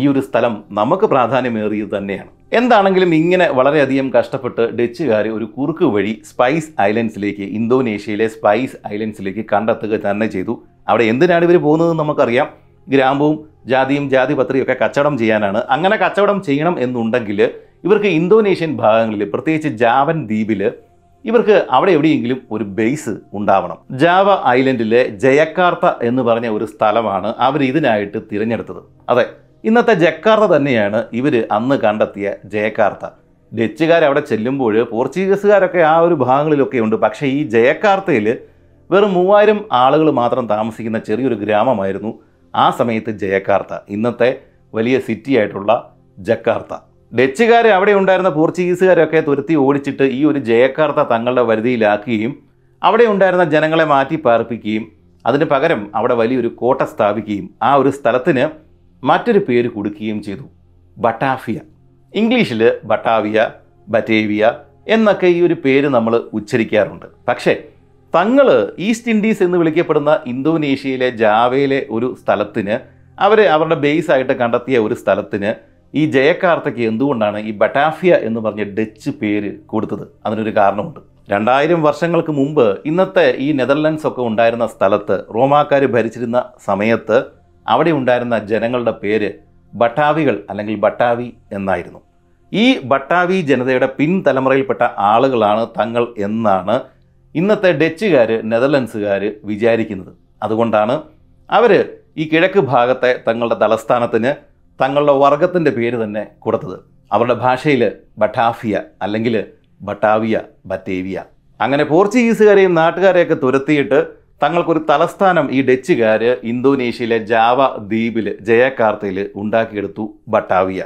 ഈ ഒരു സ്ഥലം നമുക്ക് പ്രാധാന്യമേറിയത് തന്നെയാണ് എന്താണെങ്കിലും ഇങ്ങനെ വളരെയധികം കഷ്ടപ്പെട്ട് ഡച്ചുകാർ ഒരു കുറുക്ക് വഴി സ്പൈസ് ഐലൻഡ്സിലേക്ക് ഇന്തോനേഷ്യയിലെ സ്പൈസ് ഐലൻഡ്സിലേക്ക് കണ്ടെത്തുക തന്നെ ചെയ്തു അവിടെ എന്തിനാണ് ഇവർ പോകുന്നതെന്ന് നമുക്കറിയാം ഗ്രാമ്പും ജാതിയും ജാതിപത്രിയും ഒക്കെ കച്ചവടം ചെയ്യാനാണ് അങ്ങനെ കച്ചവടം ചെയ്യണം എന്നുണ്ടെങ്കിൽ ഇവർക്ക് ഇന്തോനേഷ്യൻ ഭാഗങ്ങളിൽ പ്രത്യേകിച്ച് ജാവൻ ദ്വീപിൽ ഇവർക്ക് അവിടെ എവിടെയെങ്കിലും ഒരു ബേസ് ഉണ്ടാവണം ജാവ ഐലൻഡിലെ ജയക്കാർത്ത എന്ന് പറഞ്ഞ ഒരു സ്ഥലമാണ് അവർ ഇതിനായിട്ട് തിരഞ്ഞെടുത്തത് അതെ ഇന്നത്തെ ജക്കാർത്ത തന്നെയാണ് ഇവർ അന്ന് കണ്ടെത്തിയ ജയക്കാർത്ത ഡച്ചുകാർ അവിടെ ചെല്ലുമ്പോൾ പോർച്ചുഗീസുകാരൊക്കെ ആ ഒരു ഭാഗങ്ങളിലൊക്കെ ഉണ്ട് പക്ഷേ ഈ ജയക്കാർത്തയിൽ വെറും മൂവായിരം ആളുകൾ മാത്രം താമസിക്കുന്ന ചെറിയൊരു ഗ്രാമമായിരുന്നു ആ സമയത്ത് ജയക്കാർത്ത ഇന്നത്തെ വലിയ സിറ്റി ആയിട്ടുള്ള ജക്കാർത്ത ഡച്ചുകാർ അവിടെ ഉണ്ടായിരുന്ന പോർച്ചുഗീസുകാരൊക്കെ തുരുത്തി ഓടിച്ചിട്ട് ഈ ഒരു ജയക്കാർത്ത തങ്ങളുടെ വരുതിയിലാക്കുകയും അവിടെ ഉണ്ടായിരുന്ന ജനങ്ങളെ മാറ്റി പാർപ്പിക്കുകയും അതിന് പകരം അവിടെ വലിയൊരു കോട്ട സ്ഥാപിക്കുകയും ആ ഒരു സ്ഥലത്തിന് മറ്റൊരു പേര് കൊടുക്കുകയും ചെയ്തു ബട്ടാഫിയ ഇംഗ്ലീഷിൽ ബട്ടാവിയ ബറ്റേവിയ എന്നൊക്കെ ഈ ഒരു പേര് നമ്മൾ ഉച്ചരിക്കാറുണ്ട് പക്ഷേ തങ്ങൾ ഈസ്റ്റ് ഇൻഡീസ് എന്ന് വിളിക്കപ്പെടുന്ന ഇന്തോനേഷ്യയിലെ ജാവയിലെ ഒരു സ്ഥലത്തിന് അവർ അവരുടെ ബേസ് ആയിട്ട് കണ്ടെത്തിയ ഒരു സ്ഥലത്തിന് ഈ ജയക്കാർത്തയ്ക്ക് എന്തുകൊണ്ടാണ് ഈ ബട്ടാഫിയ എന്ന് പറഞ്ഞ ഡച്ച് പേര് കൊടുത്തത് അതിനൊരു കാരണമുണ്ട് രണ്ടായിരം വർഷങ്ങൾക്ക് മുമ്പ് ഇന്നത്തെ ഈ നെതർലൻഡ്സ് ഒക്കെ ഉണ്ടായിരുന്ന സ്ഥലത്ത് റോമാക്കാർ ഭരിച്ചിരുന്ന സമയത്ത് അവിടെ ഉണ്ടായിരുന്ന ജനങ്ങളുടെ പേര് ബട്ടാവികൾ അല്ലെങ്കിൽ ബട്ടാവി എന്നായിരുന്നു ഈ ബട്ടാവി ജനതയുടെ പിൻതലമുറയിൽപ്പെട്ട ആളുകളാണ് തങ്ങൾ എന്നാണ് ഇന്നത്തെ ഡച്ചുകാർ നെതർലൻഡ്സുകാർ വിചാരിക്കുന്നത് അതുകൊണ്ടാണ് അവർ ഈ കിഴക്ക് ഭാഗത്തെ തങ്ങളുടെ തലസ്ഥാനത്തിന് തങ്ങളുടെ വർഗത്തിൻ്റെ പേര് തന്നെ കൊടുത്തത് അവരുടെ ഭാഷയിൽ ബട്ടാഫിയ അല്ലെങ്കിൽ ബട്ടാവിയ ബത്തേവിയ അങ്ങനെ പോർച്ചുഗീസുകാരെയും നാട്ടുകാരെയൊക്കെ തുരത്തിയിട്ട് തങ്ങൾക്കൊരു തലസ്ഥാനം ഈ ഡച്ചുകാർ ഇന്തോനേഷ്യയിലെ ജാവ ദ്വീപിൽ ജയക്കാർത്തയിൽ ഉണ്ടാക്കിയെടുത്തു ബട്ടാവിയ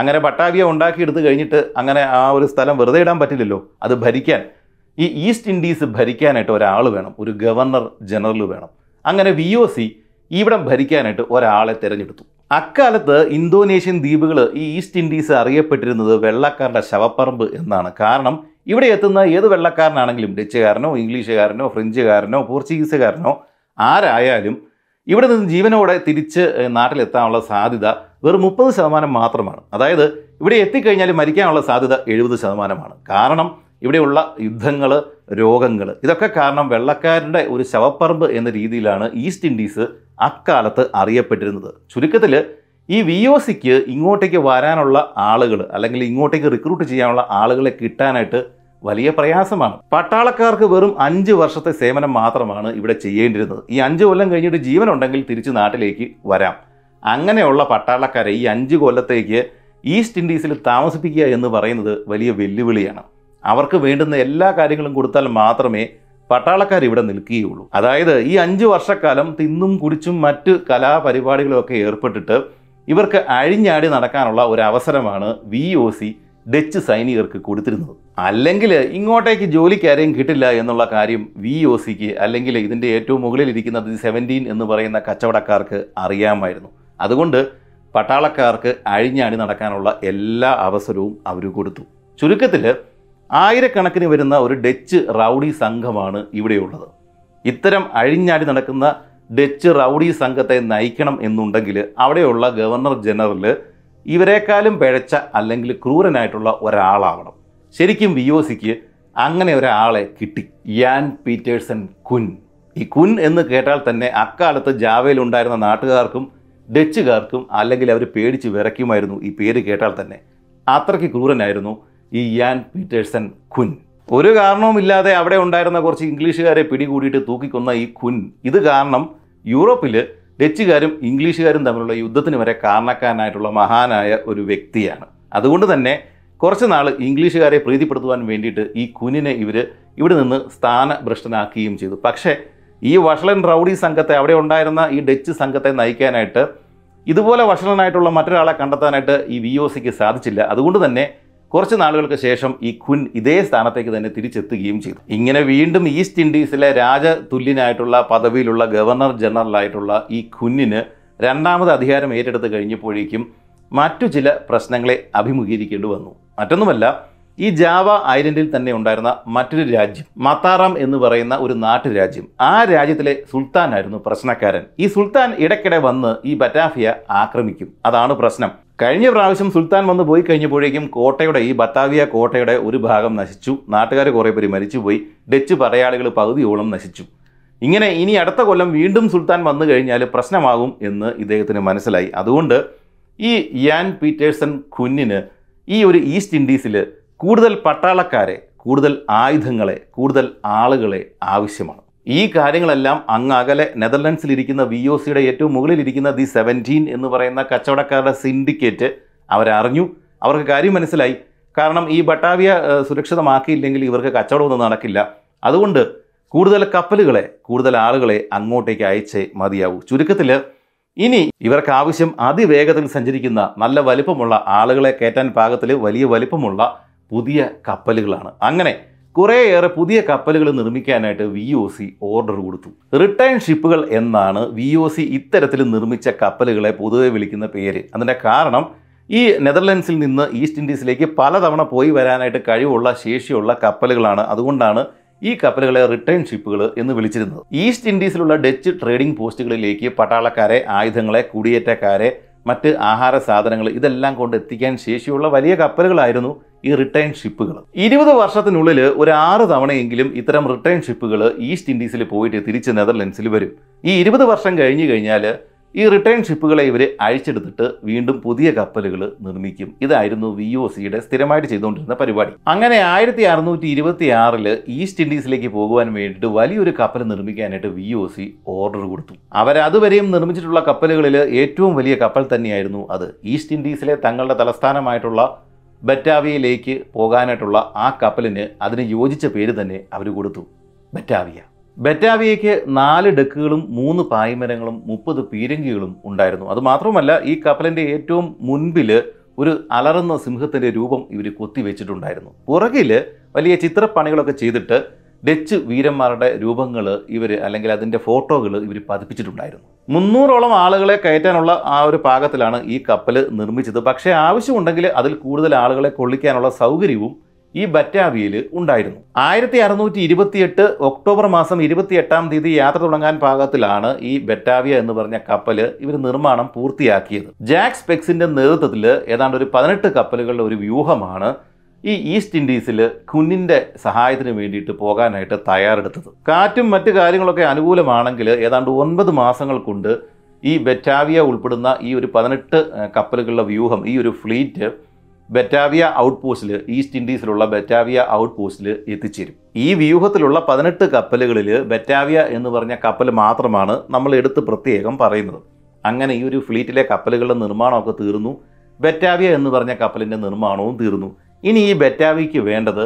അങ്ങനെ ബട്ടാവിയ ഉണ്ടാക്കിയെടുത്ത് കഴിഞ്ഞിട്ട് അങ്ങനെ ആ ഒരു സ്ഥലം വെറുതെ ഇടാൻ പറ്റില്ലല്ലോ അത് ഭരിക്കാൻ ഈ ഈസ്റ്റ് ഇൻഡീസ് ഭരിക്കാനായിട്ട് ഒരാൾ വേണം ഒരു ഗവർണർ ജനറൽ വേണം അങ്ങനെ വി ഒ സി ഇവിടം ഭരിക്കാനായിട്ട് ഒരാളെ തിരഞ്ഞെടുത്തു അക്കാലത്ത് ഇന്തോനേഷ്യൻ ദ്വീപുകൾ ഈ ഈസ്റ്റ് ഇൻഡീസ് അറിയപ്പെട്ടിരുന്നത് വെള്ളക്കാരുടെ ശവപ്പറമ്പ് എന്നാണ് കാരണം ഇവിടെ എത്തുന്ന ഏത് വെള്ളക്കാരനാണെങ്കിലും ഡച്ചുകാരനോ ഇംഗ്ലീഷുകാരനോ ഫ്രഞ്ചുകാരനോ പോർച്ചുഗീസുകാരനോ ആരായാലും ഇവിടെ നിന്ന് ജീവനോടെ തിരിച്ച് നാട്ടിലെത്താനുള്ള സാധ്യത വെറും മുപ്പത് ശതമാനം മാത്രമാണ് അതായത് ഇവിടെ എത്തിക്കഴിഞ്ഞാൽ മരിക്കാനുള്ള സാധ്യത എഴുപത് ശതമാനമാണ് കാരണം ഇവിടെയുള്ള യുദ്ധങ്ങൾ രോഗങ്ങൾ ഇതൊക്കെ കാരണം വെള്ളക്കാരുടെ ഒരു ശവപ്പറമ്പ് എന്ന രീതിയിലാണ് ഈസ്റ്റ് ഇൻഡീസ് അക്കാലത്ത് അറിയപ്പെട്ടിരുന്നത് ചുരുക്കത്തിൽ ഈ വി ഒ സിക്ക് ഇങ്ങോട്ടേക്ക് വരാനുള്ള ആളുകൾ അല്ലെങ്കിൽ ഇങ്ങോട്ടേക്ക് റിക്രൂട്ട് ചെയ്യാനുള്ള ആളുകളെ കിട്ടാനായിട്ട് വലിയ പ്രയാസമാണ് പട്ടാളക്കാർക്ക് വെറും അഞ്ച് വർഷത്തെ സേവനം മാത്രമാണ് ഇവിടെ ചെയ്യേണ്ടിരുന്നത് ഈ അഞ്ച് കൊല്ലം കഴിഞ്ഞിട്ട് ജീവനുണ്ടെങ്കിൽ തിരിച്ച് നാട്ടിലേക്ക് വരാം അങ്ങനെയുള്ള പട്ടാളക്കാരെ ഈ അഞ്ച് കൊല്ലത്തേക്ക് ഈസ്റ്റ് ഇൻഡീസിൽ താമസിപ്പിക്കുക എന്ന് പറയുന്നത് വലിയ വെല്ലുവിളിയാണ് അവർക്ക് വേണ്ടുന്ന എല്ലാ കാര്യങ്ങളും കൊടുത്താൽ മാത്രമേ പട്ടാളക്കാർ ഇവിടെ നിൽക്കുകയുള്ളൂ അതായത് ഈ അഞ്ച് വർഷക്കാലം തിന്നും കുടിച്ചും മറ്റ് കലാപരിപാടികളും ഒക്കെ ഏർപ്പെട്ടിട്ട് ഇവർക്ക് അഴിഞ്ഞാടി നടക്കാനുള്ള ഒരു അവസരമാണ് വി ഒ സി ഡച്ച് സൈനികർക്ക് കൊടുത്തിരുന്നത് അല്ലെങ്കിൽ ഇങ്ങോട്ടേക്ക് ജോലിക്കാരെയും കിട്ടില്ല എന്നുള്ള കാര്യം വി ഒ സിക്ക് അല്ലെങ്കിൽ ഇതിൻ്റെ ഏറ്റവും മുകളിലിരിക്കുന്നത് സെവൻറ്റീൻ എന്ന് പറയുന്ന കച്ചവടക്കാർക്ക് അറിയാമായിരുന്നു അതുകൊണ്ട് പട്ടാളക്കാർക്ക് അഴിഞ്ഞാടി നടക്കാനുള്ള എല്ലാ അവസരവും അവർ കൊടുത്തു ചുരുക്കത്തിൽ ആയിരക്കണക്കിന് വരുന്ന ഒരു ഡച്ച് റൗഡി സംഘമാണ് ഇവിടെയുള്ളത് ഇത്തരം അഴിഞ്ഞാടി നടക്കുന്ന ഡച്ച് റൗഡി സംഘത്തെ നയിക്കണം എന്നുണ്ടെങ്കിൽ അവിടെയുള്ള ഗവർണർ ജനറൽ ഇവരെക്കാളും പിഴച്ച അല്ലെങ്കിൽ ക്രൂരനായിട്ടുള്ള ഒരാളാവണം ശരിക്കും വി ഒ സിക്ക് അങ്ങനെ ഒരാളെ കിട്ടി യാൻ പീറ്റേഴ്സൺ കുൻ ഈ കുൻ എന്ന് കേട്ടാൽ തന്നെ അക്കാലത്ത് ജാവയിലുണ്ടായിരുന്ന നാട്ടുകാർക്കും ഡച്ചുകാർക്കും അല്ലെങ്കിൽ അവർ പേടിച്ച് വിറയ്ക്കുമായിരുന്നു ഈ പേര് കേട്ടാൽ തന്നെ അത്രയ്ക്ക് ക്രൂരനായിരുന്നു ഈ യാൻ പീറ്റേഴ്സൺ ഖുൻ ഒരു കാരണവുമില്ലാതെ അവിടെ ഉണ്ടായിരുന്ന കുറച്ച് ഇംഗ്ലീഷുകാരെ പിടികൂടിയിട്ട് തൂക്കിക്കൊന്ന ഈ ഖുൻ ഇത് കാരണം യൂറോപ്പിൽ ഡച്ചുകാരും ഇംഗ്ലീഷുകാരും തമ്മിലുള്ള യുദ്ധത്തിന് വരെ കാരണക്കാരനായിട്ടുള്ള മഹാനായ ഒരു വ്യക്തിയാണ് അതുകൊണ്ട് തന്നെ കുറച്ച് നാൾ ഇംഗ്ലീഷുകാരെ പ്രീതിപ്പെടുത്തുവാൻ വേണ്ടിയിട്ട് ഈ കുനിനെ ഇവർ ഇവിടെ നിന്ന് സ്ഥാനഭ്രഷ്ടനാക്കുകയും ചെയ്തു പക്ഷേ ഈ വഷളൻ റൗഡി സംഘത്തെ അവിടെ ഉണ്ടായിരുന്ന ഈ ഡച്ച് സംഘത്തെ നയിക്കാനായിട്ട് ഇതുപോലെ വഷളനായിട്ടുള്ള മറ്റൊരാളെ കണ്ടെത്താനായിട്ട് ഈ വി ഒ സിക്ക് സാധിച്ചില്ല അതുകൊണ്ട് തന്നെ കുറച്ച് നാളുകൾക്ക് ശേഷം ഈ ഖുൻ ഇതേ സ്ഥാനത്തേക്ക് തന്നെ തിരിച്ചെത്തുകയും ചെയ്തു ഇങ്ങനെ വീണ്ടും ഈസ്റ്റ് ഇൻഡീസിലെ രാജതുല്യനായിട്ടുള്ള പദവിയിലുള്ള ഗവർണർ ജനറലായിട്ടുള്ള ഈ ഖുന്നിന് രണ്ടാമത് അധികാരം ഏറ്റെടുത്ത് കഴിഞ്ഞപ്പോഴേക്കും മറ്റു ചില പ്രശ്നങ്ങളെ അഭിമുഖീകരിക്കേണ്ടി വന്നു മറ്റൊന്നുമല്ല ഈ ജാവ ഐലൻഡിൽ തന്നെ ഉണ്ടായിരുന്ന മറ്റൊരു രാജ്യം മത്താറാം എന്ന് പറയുന്ന ഒരു നാട്ടുരാജ്യം ആ രാജ്യത്തിലെ സുൽത്താനായിരുന്നു പ്രശ്നക്കാരൻ ഈ സുൽത്താൻ ഇടയ്ക്കിടെ വന്ന് ഈ ബറ്റാഫിയ ആക്രമിക്കും അതാണ് പ്രശ്നം കഴിഞ്ഞ പ്രാവശ്യം സുൽത്താൻ വന്ന് പോയി കഴിഞ്ഞപ്പോഴേക്കും കോട്ടയുടെ ഈ ബത്താവിയ കോട്ടയുടെ ഒരു ഭാഗം നശിച്ചു നാട്ടുകാർ കുറേ പേര് മരിച്ചുപോയി ഡച്ച് പറയാളികൾ പകുതിയോളം നശിച്ചു ഇങ്ങനെ ഇനി അടുത്ത കൊല്ലം വീണ്ടും സുൽത്താൻ വന്നു കഴിഞ്ഞാൽ പ്രശ്നമാകും എന്ന് ഇദ്ദേഹത്തിന് മനസ്സിലായി അതുകൊണ്ട് ഈ യാൻ പീറ്റേഴ്സൺ കുഞ്ഞിന് ഈ ഒരു ഈസ്റ്റ് ഇൻഡീസിൽ കൂടുതൽ പട്ടാളക്കാരെ കൂടുതൽ ആയുധങ്ങളെ കൂടുതൽ ആളുകളെ ആവശ്യമാണ് ഈ കാര്യങ്ങളെല്ലാം അങ്ങ് അകലെ നെതർലൻഡ്സിലിരിക്കുന്ന വി ഒ സിയുടെ ഏറ്റവും മുകളിലിരിക്കുന്ന ദി സെവൻറ്റീൻ എന്ന് പറയുന്ന കച്ചവടക്കാരുടെ സിൻഡിക്കേറ്റ് അവരറിഞ്ഞു അവർക്ക് കാര്യം മനസ്സിലായി കാരണം ഈ ബട്ടാവിയ സുരക്ഷിതമാക്കിയില്ലെങ്കിൽ ഇവർക്ക് കച്ചവടമൊന്നും നടക്കില്ല അതുകൊണ്ട് കൂടുതൽ കപ്പലുകളെ കൂടുതൽ ആളുകളെ അങ്ങോട്ടേക്ക് അയച്ച് മതിയാവും ചുരുക്കത്തിൽ ഇനി ഇവർക്ക് ആവശ്യം അതിവേഗത്തിൽ സഞ്ചരിക്കുന്ന നല്ല വലിപ്പമുള്ള ആളുകളെ കയറ്റാൻ പാകത്തിൽ വലിയ വലിപ്പമുള്ള പുതിയ കപ്പലുകളാണ് അങ്ങനെ കുറേയേറെ പുതിയ കപ്പലുകൾ നിർമ്മിക്കാനായിട്ട് വി ഒ സി ഓർഡർ കൊടുത്തു റിട്ടേൺ ഷിപ്പുകൾ എന്നാണ് വി ഒ സി ഇത്തരത്തിൽ നിർമ്മിച്ച കപ്പലുകളെ പൊതുവെ വിളിക്കുന്ന പേര് അതിൻ്റെ കാരണം ഈ നെതർലൻഡ്സിൽ നിന്ന് ഈസ്റ്റ് ഇൻഡീസിലേക്ക് പലതവണ പോയി വരാനായിട്ട് കഴിവുള്ള ശേഷിയുള്ള കപ്പലുകളാണ് അതുകൊണ്ടാണ് ഈ കപ്പലുകളെ റിട്ടേൺ ഷിപ്പുകൾ എന്ന് വിളിച്ചിരുന്നത് ഈസ്റ്റ് ഇൻഡീസിലുള്ള ഡച്ച് ട്രേഡിംഗ് പോസ്റ്റുകളിലേക്ക് പട്ടാളക്കാരെ ആയുധങ്ങളെ കുടിയേറ്റക്കാരെ മറ്റ് ആഹാര സാധനങ്ങൾ ഇതെല്ലാം കൊണ്ട് എത്തിക്കാൻ ശേഷിയുള്ള വലിയ കപ്പലുകളായിരുന്നു ഈ റിട്ടേൺ ഷിപ്പുകൾ ഇരുപത് വർഷത്തിനുള്ളിൽ ഒരു ആറ് തവണയെങ്കിലും ഇത്തരം റിട്ടേൺ ഷിപ്പുകൾ ഈസ്റ്റ് ഇൻഡീസിൽ പോയിട്ട് തിരിച്ച് നെതർലൻഡ്സിൽ വരും ഈ ഇരുപത് വർഷം കഴിഞ്ഞു കഴിഞ്ഞാൽ ഈ റിട്ടേൺ ഷിപ്പുകളെ ഇവർ അഴിച്ചെടുത്തിട്ട് വീണ്ടും പുതിയ കപ്പലുകൾ നിർമ്മിക്കും ഇതായിരുന്നു വി ഒ സിയുടെ സ്ഥിരമായിട്ട് ചെയ്തുകൊണ്ടിരുന്ന പരിപാടി അങ്ങനെ ആയിരത്തി അറുന്നൂറ്റി ഇരുപത്തി ആറിൽ ഈസ്റ്റ് ഇൻഡീസിലേക്ക് പോകുവാൻ വേണ്ടിയിട്ട് വലിയൊരു കപ്പൽ നിർമ്മിക്കാനായിട്ട് വി ഒ സി ഓർഡർ കൊടുത്തു അവരതുവരെയും നിർമ്മിച്ചിട്ടുള്ള കപ്പലുകളിൽ ഏറ്റവും വലിയ കപ്പൽ തന്നെയായിരുന്നു അത് ഈസ്റ്റ് ഇൻഡീസിലെ തങ്ങളുടെ തലസ്ഥാനമായിട്ടുള്ള ബറ്റാവിയയിലേക്ക് പോകാനായിട്ടുള്ള ആ കപ്പലിന് അതിന് യോജിച്ച പേര് തന്നെ അവർ കൊടുത്തു ബറ്റാവിയ ബെറ്റാവിയയ്ക്ക് നാല് ഡെക്കുകളും മൂന്ന് പായ്മരങ്ങളും മുപ്പത് പീരങ്കികളും ഉണ്ടായിരുന്നു അതുമാത്രമല്ല ഈ കപ്പലിൻ്റെ ഏറ്റവും മുൻപിൽ ഒരു അലറുന്ന സിംഹത്തിൻ്റെ രൂപം ഇവർ കൊത്തിവെച്ചിട്ടുണ്ടായിരുന്നു പുറകിൽ വലിയ ചിത്രപ്പണികളൊക്കെ ചെയ്തിട്ട് ഡച്ച് വീരന്മാരുടെ രൂപങ്ങൾ ഇവർ അല്ലെങ്കിൽ അതിൻ്റെ ഫോട്ടോകൾ ഇവർ പതിപ്പിച്ചിട്ടുണ്ടായിരുന്നു മുന്നൂറോളം ആളുകളെ കയറ്റാനുള്ള ആ ഒരു പാകത്തിലാണ് ഈ കപ്പൽ നിർമ്മിച്ചത് പക്ഷേ ആവശ്യമുണ്ടെങ്കിൽ അതിൽ കൂടുതൽ ആളുകളെ കൊള്ളിക്കാനുള്ള സൗകര്യവും ഈ ബറ്റാവിയിൽ ഉണ്ടായിരുന്നു ആയിരത്തി അറുന്നൂറ്റി ഇരുപത്തിയെട്ട് ഒക്ടോബർ മാസം ഇരുപത്തിയെട്ടാം തീയതി യാത്ര തുടങ്ങാൻ പാകത്തിലാണ് ഈ ബറ്റാവിയ എന്ന് പറഞ്ഞ കപ്പൽ ഇവർ നിർമ്മാണം പൂർത്തിയാക്കിയത് ജാക്സ് പെക്സിന്റെ നേതൃത്വത്തിൽ ഏതാണ്ട് ഒരു പതിനെട്ട് കപ്പലുകളുടെ ഒരു വ്യൂഹമാണ് ഈ ഈസ്റ്റ് ഇൻഡീസിൽ കുന്നിൻ്റെ സഹായത്തിന് വേണ്ടിയിട്ട് പോകാനായിട്ട് തയ്യാറെടുത്തത് കാറ്റും മറ്റ് കാര്യങ്ങളൊക്കെ അനുകൂലമാണെങ്കിൽ ഏതാണ്ട് ഒൻപത് മാസങ്ങൾ കൊണ്ട് ഈ ബെറ്റാവിയ ഉൾപ്പെടുന്ന ഈ ഒരു പതിനെട്ട് കപ്പലുകളുടെ വ്യൂഹം ഈ ഒരു ഫ്ലീറ്റ് ബറ്റാവിയ ഔട്ട് പോസ്റ്റിൽ ഈസ്റ്റ് ഇൻഡീസിലുള്ള ബറ്റാവിയ ഔട്ട് പോസ്റ്റിൽ എത്തിച്ചേരും ഈ വ്യൂഹത്തിലുള്ള പതിനെട്ട് കപ്പലുകളിൽ ബറ്റാവിയ എന്ന് പറഞ്ഞ കപ്പൽ മാത്രമാണ് നമ്മൾ എടുത്ത് പ്രത്യേകം പറയുന്നത് അങ്ങനെ ഈ ഒരു ഫ്ലീറ്റിലെ കപ്പലുകളുടെ നിർമ്മാണമൊക്കെ തീർന്നു ബറ്റാവിയ എന്ന് പറഞ്ഞ കപ്പലിൻ്റെ നിർമ്മാണവും തീർന്നു ഇനി ഈ ബറ്റാവിയയ്ക്ക് വേണ്ടത്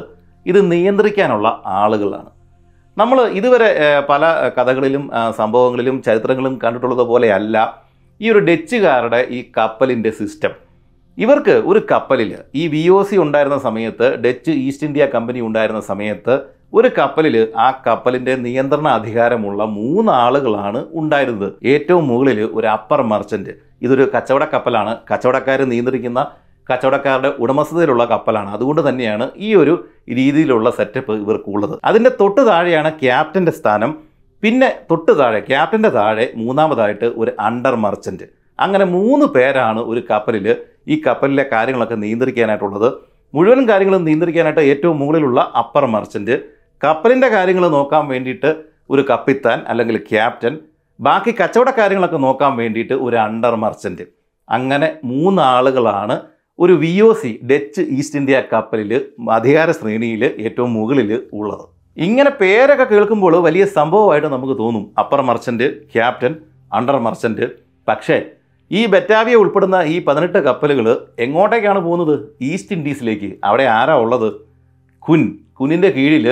ഇത് നിയന്ത്രിക്കാനുള്ള ആളുകളാണ് നമ്മൾ ഇതുവരെ പല കഥകളിലും സംഭവങ്ങളിലും ചരിത്രങ്ങളും കണ്ടിട്ടുള്ളത് പോലെയല്ല ഈ ഒരു ഡച്ചുകാരുടെ ഈ കപ്പലിൻ്റെ സിസ്റ്റം ഇവർക്ക് ഒരു കപ്പലിൽ ഈ വി ഒ സി ഉണ്ടായിരുന്ന സമയത്ത് ഡച്ച് ഈസ്റ്റ് ഇന്ത്യ കമ്പനി ഉണ്ടായിരുന്ന സമയത്ത് ഒരു കപ്പലിൽ ആ കപ്പലിന്റെ നിയന്ത്രണ അധികാരമുള്ള മൂന്ന് ആളുകളാണ് ഉണ്ടായിരുന്നത് ഏറ്റവും മുകളിൽ ഒരു അപ്പർ മർച്ചന്റ് ഇതൊരു കച്ചവട കപ്പലാണ് കച്ചവടക്കാർ നിയന്ത്രിക്കുന്ന കച്ചവടക്കാരുടെ ഉടമസ്ഥതയിലുള്ള കപ്പലാണ് അതുകൊണ്ട് തന്നെയാണ് ഈ ഒരു രീതിയിലുള്ള സെറ്റപ്പ് ഇവർക്കുള്ളത് അതിൻ്റെ തൊട്ട് താഴെയാണ് ക്യാപ്റ്റൻ്റെ സ്ഥാനം പിന്നെ തൊട്ട് താഴെ ക്യാപ്റ്റൻ്റെ താഴെ മൂന്നാമതായിട്ട് ഒരു അണ്ടർ മർച്ചൻറ്റ് അങ്ങനെ മൂന്ന് പേരാണ് ഒരു കപ്പലിൽ ഈ കപ്പലിലെ കാര്യങ്ങളൊക്കെ നിയന്ത്രിക്കാനായിട്ടുള്ളത് മുഴുവൻ കാര്യങ്ങളും നിയന്ത്രിക്കാനായിട്ട് ഏറ്റവും മുകളിലുള്ള അപ്പർ മർച്ചൻറ്റ് കപ്പലിൻ്റെ കാര്യങ്ങൾ നോക്കാൻ വേണ്ടിയിട്ട് ഒരു കപ്പിത്താൻ അല്ലെങ്കിൽ ക്യാപ്റ്റൻ ബാക്കി കച്ചവട കാര്യങ്ങളൊക്കെ നോക്കാൻ വേണ്ടിയിട്ട് ഒരു അണ്ടർ മർച്ചൻറ്റ് അങ്ങനെ മൂന്നാളുകളാണ് ഒരു V O C Dutch East India കപ്പലിൽ അധികാര ശ്രേണിയിൽ ഏറ്റവും മുകളിൽ ഉള്ളത് ഇങ്ങനെ പേരൊക്കെ കേൾക്കുമ്പോൾ വലിയ സംഭവമായിട്ട് നമുക്ക് തോന്നും upper merchant captain under merchant പക്ഷേ ഈ ബറ്റാവിയ ഉൾപ്പെടുന്ന ഈ പതിനെട്ട് കപ്പലുകൾ എങ്ങോട്ടേക്കാണ് പോകുന്നത് ഈസ്റ്റ് ഇൻഡീസിലേക്ക് അവിടെ ആരാ ഉള്ളത് കുൻ കുനിൻ്റെ കീഴിൽ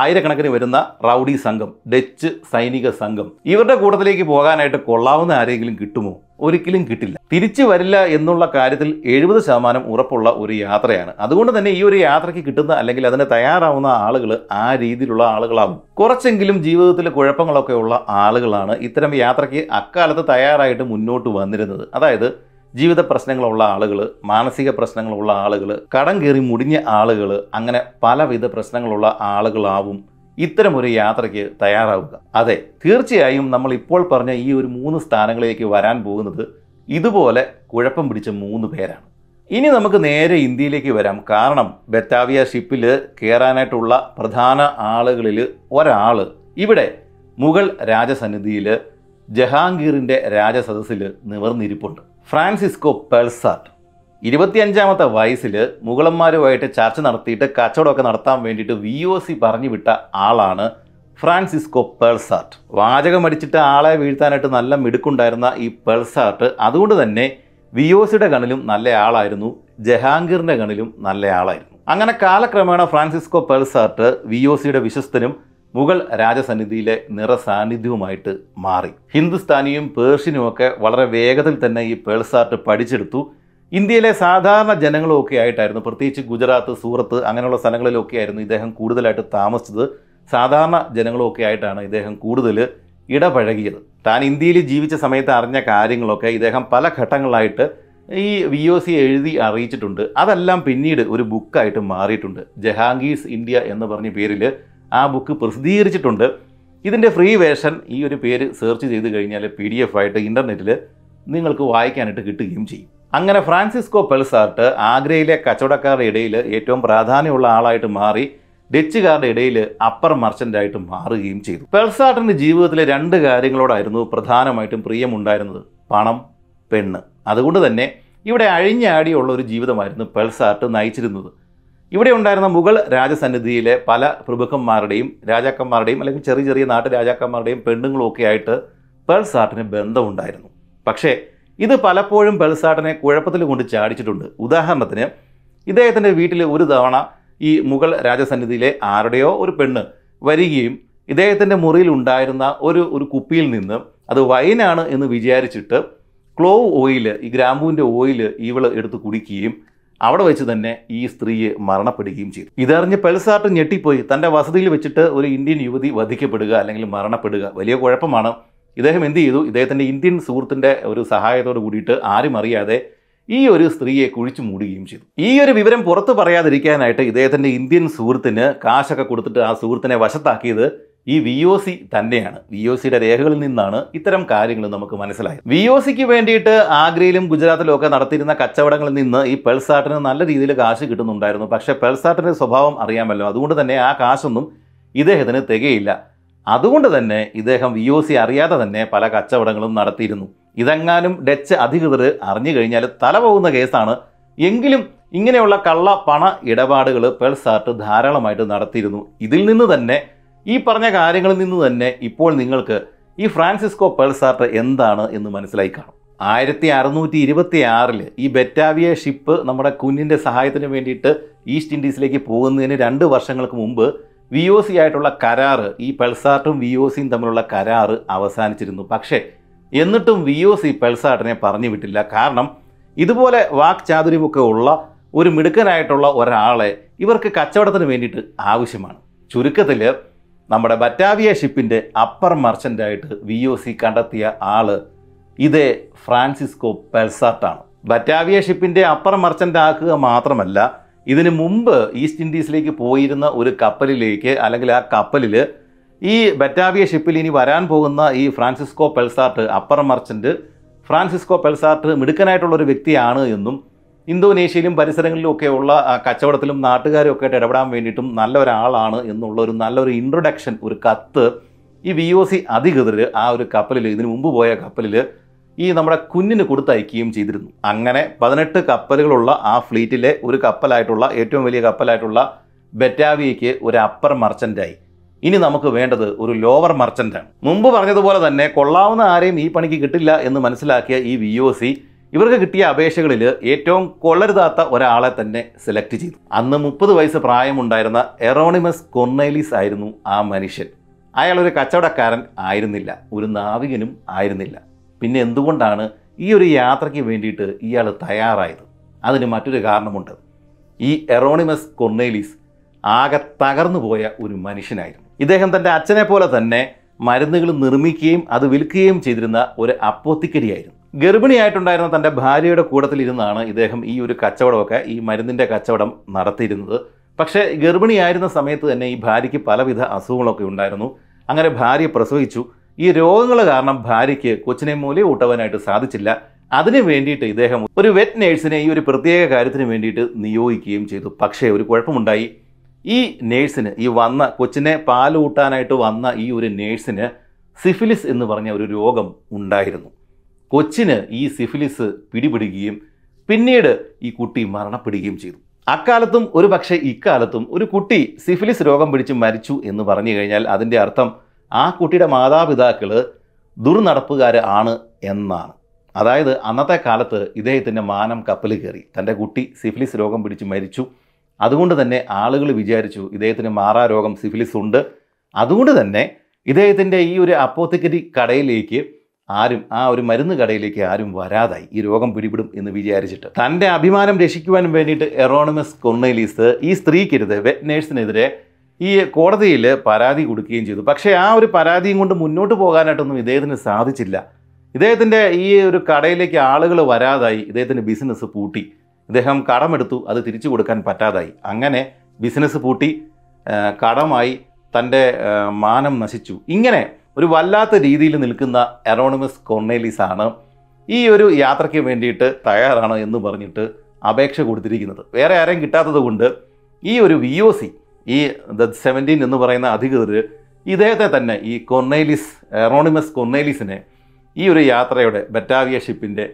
ആയിരക്കണക്കിന് വരുന്ന റൗഡി സംഘം ഡച്ച് സൈനിക സംഘം ഇവരുടെ കൂട്ടത്തിലേക്ക് പോകാനായിട്ട് കൊള്ളാവുന്ന ആരെങ്കിലും കിട്ടുമോ ഒരിക്കലും കിട്ടില്ല തിരിച്ചു വരില്ല എന്നുള്ള കാര്യത്തിൽ എഴുപത് ശതമാനം ഉറപ്പുള്ള ഒരു യാത്രയാണ് അതുകൊണ്ട് തന്നെ ഈ ഒരു യാത്രയ്ക്ക് കിട്ടുന്ന അല്ലെങ്കിൽ അതിന് തയ്യാറാവുന്ന ആളുകൾ ആ രീതിയിലുള്ള ആളുകളാവും കുറച്ചെങ്കിലും ജീവിതത്തിൽ കുഴപ്പങ്ങളൊക്കെ ഉള്ള ആളുകളാണ് ഇത്തരം യാത്രയ്ക്ക് അക്കാലത്ത് തയ്യാറായിട്ട് മുന്നോട്ട് വന്നിരുന്നത് അതായത് ജീവിത പ്രശ്നങ്ങളുള്ള ആളുകൾ മാനസിക പ്രശ്നങ്ങളുള്ള ആളുകൾ കടം കയറി മുടിഞ്ഞ ആളുകൾ അങ്ങനെ പലവിധ പ്രശ്നങ്ങളുള്ള ആളുകളാവും ഇത്തരമൊരു യാത്രയ്ക്ക് തയ്യാറാവുക അതെ തീർച്ചയായും നമ്മൾ ഇപ്പോൾ പറഞ്ഞ ഈ ഒരു മൂന്ന് സ്ഥാനങ്ങളിലേക്ക് വരാൻ പോകുന്നത് ഇതുപോലെ കുഴപ്പം പിടിച്ച മൂന്ന് പേരാണ് ഇനി നമുക്ക് നേരെ ഇന്ത്യയിലേക്ക് വരാം കാരണം ബെറ്റാവിയ ഷിപ്പിൽ കയറാനായിട്ടുള്ള പ്രധാന ആളുകളിൽ ഒരാൾ ഇവിടെ മുഗൾ രാജസന്നിധിയിൽ ജഹാംഗീറിൻ്റെ രാജസദസ്സിൽ നിവർന്നിരിപ്പുണ്ട് ഫ്രാൻസിസ്കോ പെൽസാർട്ട് ഇരുപത്തിയഞ്ചാമത്തെ വയസ്സിൽ മുഗളന്മാരുമായിട്ട് ചർച്ച നടത്തിയിട്ട് കച്ചവടമൊക്കെ നടത്താൻ വേണ്ടിയിട്ട് വി ഒ സി പറഞ്ഞു വിട്ട ആളാണ് ഫ്രാൻസിസ്കോ പെൾസാർട്ട് വാചകം അടിച്ചിട്ട് ആളെ വീഴ്ത്താനായിട്ട് നല്ല മിടുക്കുണ്ടായിരുന്ന ഈ പെൾസാർട്ട് അതുകൊണ്ട് തന്നെ വി ഒ സിയുടെ കണിലും നല്ല ആളായിരുന്നു ജഹാംഗീറിൻ്റെ കണിലും നല്ല ആളായിരുന്നു അങ്ങനെ കാലക്രമേണ ഫ്രാൻസിസ്കോ പെൾസാർട്ട് വി ഒ സിയുടെ വിശ്വസ്തനും മുഗൾ രാജസന്നിധിയിലെ നിറസാന്നിധ്യവുമായിട്ട് മാറി ഹിന്ദുസ്ഥാനിയും പേർഷ്യനുമൊക്കെ വളരെ വേഗത്തിൽ തന്നെ ഈ പേൾസാർട്ട് പഠിച്ചെടുത്തു ഇന്ത്യയിലെ സാധാരണ ജനങ്ങളുമൊക്കെ ആയിട്ടായിരുന്നു പ്രത്യേകിച്ച് ഗുജറാത്ത് സൂറത്ത് അങ്ങനെയുള്ള സ്ഥലങ്ങളിലൊക്കെ ആയിരുന്നു ഇദ്ദേഹം കൂടുതലായിട്ട് താമസിച്ചത് സാധാരണ ജനങ്ങളുമൊക്കെ ആയിട്ടാണ് ഇദ്ദേഹം കൂടുതൽ ഇടപഴകിയത് താൻ ഇന്ത്യയിൽ ജീവിച്ച സമയത്ത് അറിഞ്ഞ കാര്യങ്ങളൊക്കെ ഇദ്ദേഹം പല ഘട്ടങ്ങളായിട്ട് ഈ വി ഒ സി എഴുതി അറിയിച്ചിട്ടുണ്ട് അതെല്ലാം പിന്നീട് ഒരു ബുക്കായിട്ട് മാറിയിട്ടുണ്ട് ജഹാംഗീസ് ഇന്ത്യ എന്ന് പറഞ്ഞ പേരിൽ ആ ബുക്ക് പ്രസിദ്ധീകരിച്ചിട്ടുണ്ട് ഇതിൻ്റെ ഫ്രീ വേർഷൻ ഈ ഒരു പേര് സെർച്ച് ചെയ്ത് കഴിഞ്ഞാൽ പി ഡി എഫ് ആയിട്ട് ഇൻ്റർനെറ്റിൽ നിങ്ങൾക്ക് വായിക്കാനായിട്ട് കിട്ടുകയും ചെയ്യും അങ്ങനെ ഫ്രാൻസിസ്കോ പെൽസാർട്ട് ആഗ്രയിലെ കച്ചവടക്കാരുടെ ഇടയിൽ ഏറ്റവും പ്രാധാന്യമുള്ള ആളായിട്ട് മാറി ഡച്ചുകാരുടെ ഇടയിൽ അപ്പർ മർച്ചൻ്റായിട്ട് മാറുകയും ചെയ്തു പെൽസാർട്ടിൻ്റെ ജീവിതത്തിലെ രണ്ട് കാര്യങ്ങളോടായിരുന്നു പ്രധാനമായിട്ടും പ്രിയമുണ്ടായിരുന്നത് പണം പെണ്ണ് അതുകൊണ്ട് തന്നെ ഇവിടെ അഴിഞ്ഞാടിയുള്ള ഒരു ജീവിതമായിരുന്നു പെൽസാർട്ട് നയിച്ചിരുന്നത് ഇവിടെ ഉണ്ടായിരുന്ന മുഗൾ രാജസന്നിധിയിലെ പല പ്രഭുക്കന്മാരുടെയും രാജാക്കന്മാരുടെയും അല്ലെങ്കിൽ ചെറിയ ചെറിയ നാട്ടു രാജാക്കന്മാരുടെയും പെണ്ണുങ്ങളും ഒക്കെ ആയിട്ട് പെൽസാർട്ടിന് ബന്ധമുണ്ടായിരുന്നു പക്ഷേ ഇത് പലപ്പോഴും ബൽസാട്ടിനെ കുഴപ്പത്തിൽ കൊണ്ട് ചാടിച്ചിട്ടുണ്ട് ഉദാഹരണത്തിന് ഇദ്ദേഹത്തിൻ്റെ വീട്ടിൽ ഒരു തവണ ഈ മുഗൾ രാജസന്നിധിയിലെ ആരുടെയോ ഒരു പെണ്ണ് വരികയും ഇദ്ദേഹത്തിൻ്റെ മുറിയിൽ ഉണ്ടായിരുന്ന ഒരു ഒരു കുപ്പിയിൽ നിന്ന് അത് വൈനാണ് എന്ന് വിചാരിച്ചിട്ട് ക്ലോവ് ഓയിൽ ഈ ഗ്രാമ്പുവിൻ്റെ ഓയിൽ ഇവൾ എടുത്ത് കുടിക്കുകയും അവിടെ വെച്ച് തന്നെ ഈ സ്ത്രീയെ മരണപ്പെടുകയും ചെയ്തു ഇതറിഞ്ഞ് പെൽസാർട്ട് ഞെട്ടിപ്പോയി തൻ്റെ വസതിയിൽ വെച്ചിട്ട് ഒരു ഇന്ത്യൻ യുവതി വധിക്കപ്പെടുക അല്ലെങ്കിൽ മരണപ്പെടുക വലിയ കുഴപ്പമാണ് ഇദ്ദേഹം എന്ത് ചെയ്തു ഇദ്ദേഹത്തിൻ്റെ ഇന്ത്യൻ സുഹൃത്തിൻ്റെ ഒരു സഹായത്തോട് കൂടിയിട്ട് ആരും അറിയാതെ ഈ ഒരു സ്ത്രീയെ കുഴിച്ചു മൂടുകയും ചെയ്തു ഈ ഒരു വിവരം പുറത്തു പറയാതിരിക്കാനായിട്ട് ഇദ്ദേഹത്തിൻ്റെ ഇന്ത്യൻ സുഹൃത്തിന് കാശൊക്കെ കൊടുത്തിട്ട് ആ സുഹൃത്തിനെ വശത്താക്കിയത് ഈ വി ഒ സി തന്നെയാണ് വി ഒ സിയുടെ രേഖകളിൽ നിന്നാണ് ഇത്തരം കാര്യങ്ങൾ നമുക്ക് മനസ്സിലായത് വി ഒ സിക്ക് വേണ്ടിയിട്ട് ആഗ്രയിലും ഗുജറാത്തിലും ഒക്കെ നടത്തിയിരുന്ന കച്ചവടങ്ങളിൽ നിന്ന് ഈ പെൾസാട്ടിന് നല്ല രീതിയിൽ കാശ് കിട്ടുന്നുണ്ടായിരുന്നു പക്ഷേ പെൾസാട്ടിൻ്റെ സ്വഭാവം അറിയാമല്ലോ അതുകൊണ്ട് തന്നെ ആ കാശൊന്നും ഇദ്ദേഹത്തിന് തികയില്ല അതുകൊണ്ട് തന്നെ ഇദ്ദേഹം വി ഒ സി അറിയാതെ തന്നെ പല കച്ചവടങ്ങളും നടത്തിയിരുന്നു ഇതെങ്ങാനും ഡച്ച് അധികൃതർ അറിഞ്ഞു കഴിഞ്ഞാൽ തല പോകുന്ന കേസാണ് എങ്കിലും ഇങ്ങനെയുള്ള കള്ള പണ ഇടപാടുകൾ പേൾ ധാരാളമായിട്ട് നടത്തിയിരുന്നു ഇതിൽ നിന്ന് തന്നെ ഈ പറഞ്ഞ കാര്യങ്ങളിൽ നിന്ന് തന്നെ ഇപ്പോൾ നിങ്ങൾക്ക് ഈ ഫ്രാൻസിസ്കോ പെൾസാർട്ട് എന്താണ് എന്ന് മനസ്സിലായി കാണും ആയിരത്തി അറുന്നൂറ്റി ഇരുപത്തി ആറിൽ ഈ ബെറ്റാവിയ ഷിപ്പ് നമ്മുടെ കുഞ്ഞിൻ്റെ സഹായത്തിന് വേണ്ടിയിട്ട് ഈസ്റ്റ് ഇൻഡീസിലേക്ക് പോകുന്നതിന് രണ്ട് വർഷങ്ങൾക്ക് മുമ്പ് വി ഒ സി ആയിട്ടുള്ള കരാറ് ഈ പൾസാർട്ടും വി ഒ സിയും തമ്മിലുള്ള കരാറ് അവസാനിച്ചിരുന്നു പക്ഷേ എന്നിട്ടും വി ഒ സി പൾസാർട്ടിനെ പറഞ്ഞു വിട്ടില്ല കാരണം ഇതുപോലെ ചാതുര്യമൊക്കെ ഉള്ള ഒരു മിടുക്കനായിട്ടുള്ള ഒരാളെ ഇവർക്ക് കച്ചവടത്തിന് വേണ്ടിയിട്ട് ആവശ്യമാണ് ചുരുക്കത്തിൽ നമ്മുടെ ബറ്റാവിയ ഷിപ്പിൻ്റെ അപ്പർ മർച്ചൻ്റായിട്ട് വി ഒ സി കണ്ടെത്തിയ ആൾ ഇതേ ഫ്രാൻസിസ്കോ പെൽസാർട്ടാണ് ബറ്റാവിയ ഷിപ്പിൻ്റെ അപ്പർ മർച്ചൻ്റ് ആക്കുക മാത്രമല്ല ഇതിന് മുമ്പ് ഈസ്റ്റ് ഇൻഡീസിലേക്ക് പോയിരുന്ന ഒരു കപ്പലിലേക്ക് അല്ലെങ്കിൽ ആ കപ്പലിൽ ഈ ബറ്റാവിയ ഷിപ്പിൽ ഇനി വരാൻ പോകുന്ന ഈ Francisco Pelsaert upper merchant Francisco Pelsaert മിടുക്കനായിട്ടുള്ള ഒരു വ്യക്തിയാണ് എന്നും ഇന്തോനേഷ്യയിലും പരിസരങ്ങളിലും ഒക്കെയുള്ള കച്ചവടത്തിലും നാട്ടുകാരും ഒക്കെ ആയിട്ട് ഇടപെടാൻ വേണ്ടിയിട്ടും നല്ല ഒരാളാണ് എന്നുള്ള ഒരു നല്ലൊരു ഇൻട്രൊഡക്ഷൻ ഒരു കത്ത് ഈ വി ഒ സി അധികൃതർ ആ ഒരു കപ്പലിൽ ഇതിനു മുമ്പ് പോയ കപ്പലിൽ ഈ നമ്മുടെ കുഞ്ഞിന് കൊടുത്തയക്കുകയും ചെയ്തിരുന്നു അങ്ങനെ പതിനെട്ട് കപ്പലുകളുള്ള ആ ഫ്ലീറ്റിലെ ഒരു കപ്പലായിട്ടുള്ള ഏറ്റവും വലിയ കപ്പലായിട്ടുള്ള ബെറ്റാവിയയ്ക്ക് ഒരു അപ്പർ മർച്ചൻ്റായി ഇനി നമുക്ക് വേണ്ടത് ഒരു ലോവർ മർച്ചൻ്റാണ് മുമ്പ് പറഞ്ഞതുപോലെ തന്നെ കൊള്ളാവുന്ന ആരെയും ഈ പണിക്ക് കിട്ടില്ല എന്ന് മനസ്സിലാക്കിയ ഈ വി ഒ സി ഇവർക്ക് കിട്ടിയ അപേക്ഷകളിൽ ഏറ്റവും കൊള്ളരുതാത്ത ഒരാളെ തന്നെ സെലക്ട് ചെയ്തു അന്ന് മുപ്പത് വയസ്സ് പ്രായമുണ്ടായിരുന്ന എറോണിമസ് കൊർണൈലീസ് ആയിരുന്നു ആ മനുഷ്യൻ അയാൾ ഒരു കച്ചവടക്കാരൻ ആയിരുന്നില്ല ഒരു നാവികനും ആയിരുന്നില്ല പിന്നെ എന്തുകൊണ്ടാണ് ഈ ഒരു യാത്രയ്ക്ക് വേണ്ടിയിട്ട് ഇയാൾ തയ്യാറായത് അതിന് മറ്റൊരു കാരണമുണ്ട് ഈ എറോണിമസ് കൊർണേലിസ് ആകെ തകർന്നു പോയ ഒരു മനുഷ്യനായിരുന്നു ഇദ്ദേഹം തൻ്റെ അച്ഛനെ പോലെ തന്നെ മരുന്നുകൾ നിർമ്മിക്കുകയും അത് വിൽക്കുകയും ചെയ്തിരുന്ന ഒരു അപ്പോത്തിക്കരിയായിരുന്നു ഗർഭിണിയായിട്ടുണ്ടായിരുന്ന തൻ്റെ ഭാര്യയുടെ കൂടത്തിലിരുന്നാണ് ഇദ്ദേഹം ഈ ഒരു കച്ചവടമൊക്കെ ഈ മരുന്നിൻ്റെ കച്ചവടം നടത്തിയിരുന്നത് പക്ഷേ ഗർഭിണിയായിരുന്ന സമയത്ത് തന്നെ ഈ ഭാര്യയ്ക്ക് പലവിധ അസുഖങ്ങളൊക്കെ ഉണ്ടായിരുന്നു അങ്ങനെ ഭാര്യ പ്രസവിച്ചു ഈ രോഗങ്ങൾ കാരണം ഭാര്യയ്ക്ക് കൊച്ചിനെ മൂലം ഊട്ടവാനായിട്ട് സാധിച്ചില്ല അതിന് വേണ്ടിയിട്ട് ഇദ്ദേഹം ഒരു വെറ്റ് നേഴ്സിനെ ഈ ഒരു പ്രത്യേക കാര്യത്തിന് വേണ്ടിയിട്ട് നിയോഗിക്കുകയും ചെയ്തു പക്ഷേ ഒരു കുഴപ്പമുണ്ടായി ഈ നേഴ്സിന് ഈ വന്ന കൊച്ചിനെ പാലൂട്ടാനായിട്ട് വന്ന ഈ ഒരു നേഴ്സിന് സിഫിലിസ് എന്ന് പറഞ്ഞ ഒരു രോഗം ഉണ്ടായിരുന്നു കൊച്ചിന് ഈ സിഫിലിസ് പിടിപെടുകയും പിന്നീട് ഈ കുട്ടി മരണപ്പെടുകയും ചെയ്തു അക്കാലത്തും ഒരു പക്ഷേ ഇക്കാലത്തും ഒരു കുട്ടി സിഫിലിസ് രോഗം പിടിച്ച് മരിച്ചു എന്ന് പറഞ്ഞു കഴിഞ്ഞാൽ അതിൻ്റെ അർത്ഥം ആ കുട്ടിയുടെ മാതാപിതാക്കൾ ദുർനടപ്പുകാർ ആണ് എന്നാണ് അതായത് അന്നത്തെ കാലത്ത് ഇദ്ദേഹത്തിൻ്റെ മാനം കപ്പൽ കയറി തൻ്റെ കുട്ടി സിഫിലിസ് രോഗം പിടിച്ച് മരിച്ചു അതുകൊണ്ട് തന്നെ ആളുകൾ വിചാരിച്ചു ഇദ്ദേഹത്തിന് മാറാ രോഗം സിഫിലിസ് ഉണ്ട് അതുകൊണ്ട് തന്നെ ഇദ്ദേഹത്തിൻ്റെ ഈ ഒരു അപ്പോത്തിക്കരി കടയിലേക്ക് ആരും ആ ഒരു മരുന്ന് കടയിലേക്ക് ആരും വരാതായി ഈ രോഗം പിടിപെടും എന്ന് വിചാരിച്ചിട്ട് തൻ്റെ അഭിമാനം രക്ഷിക്കുവാനും വേണ്ടിയിട്ട് എറോണമസ് കൊർണേലീസ് ഈ സ്ത്രീക്കെതിരെ വെറ്റ് നേഴ്സിനെതിരെ ഈ കോടതിയിൽ പരാതി കൊടുക്കുകയും ചെയ്തു പക്ഷേ ആ ഒരു പരാതിയും കൊണ്ട് മുന്നോട്ട് പോകാനായിട്ടൊന്നും ഇദ്ദേഹത്തിന് സാധിച്ചില്ല ഇദ്ദേഹത്തിൻ്റെ ഈ ഒരു കടയിലേക്ക് ആളുകൾ വരാതായി ഇദ്ദേഹത്തിൻ്റെ ബിസിനസ് പൂട്ടി ഇദ്ദേഹം കടമെടുത്തു അത് തിരിച്ചു കൊടുക്കാൻ പറ്റാതായി അങ്ങനെ ബിസിനസ് പൂട്ടി കടമായി തൻ്റെ മാനം നശിച്ചു ഇങ്ങനെ ഒരു വല്ലാത്ത രീതിയിൽ നിൽക്കുന്ന എറോണമിസ് കൊർണേലിസാണ് ആണ് ഈ ഒരു യാത്രയ്ക്ക് വേണ്ടിയിട്ട് തയ്യാറാണ് എന്ന് പറഞ്ഞിട്ട് അപേക്ഷ കൊടുത്തിരിക്കുന്നത് വേറെ ആരെയും കിട്ടാത്തത് കൊണ്ട് ഈ ഒരു വി ഒ സി ഈ ദ സെവൻറ്റീൻ എന്ന് പറയുന്ന അധികൃതർ ഇദ്ദേഹത്തെ തന്നെ ഈ കൊർണേലിസ് എറോണിമസ് കൊർണേലിസിനെ ഈ ഒരു യാത്രയുടെ ബറ്റാവിയ ഷിപ്പിൻ്റെ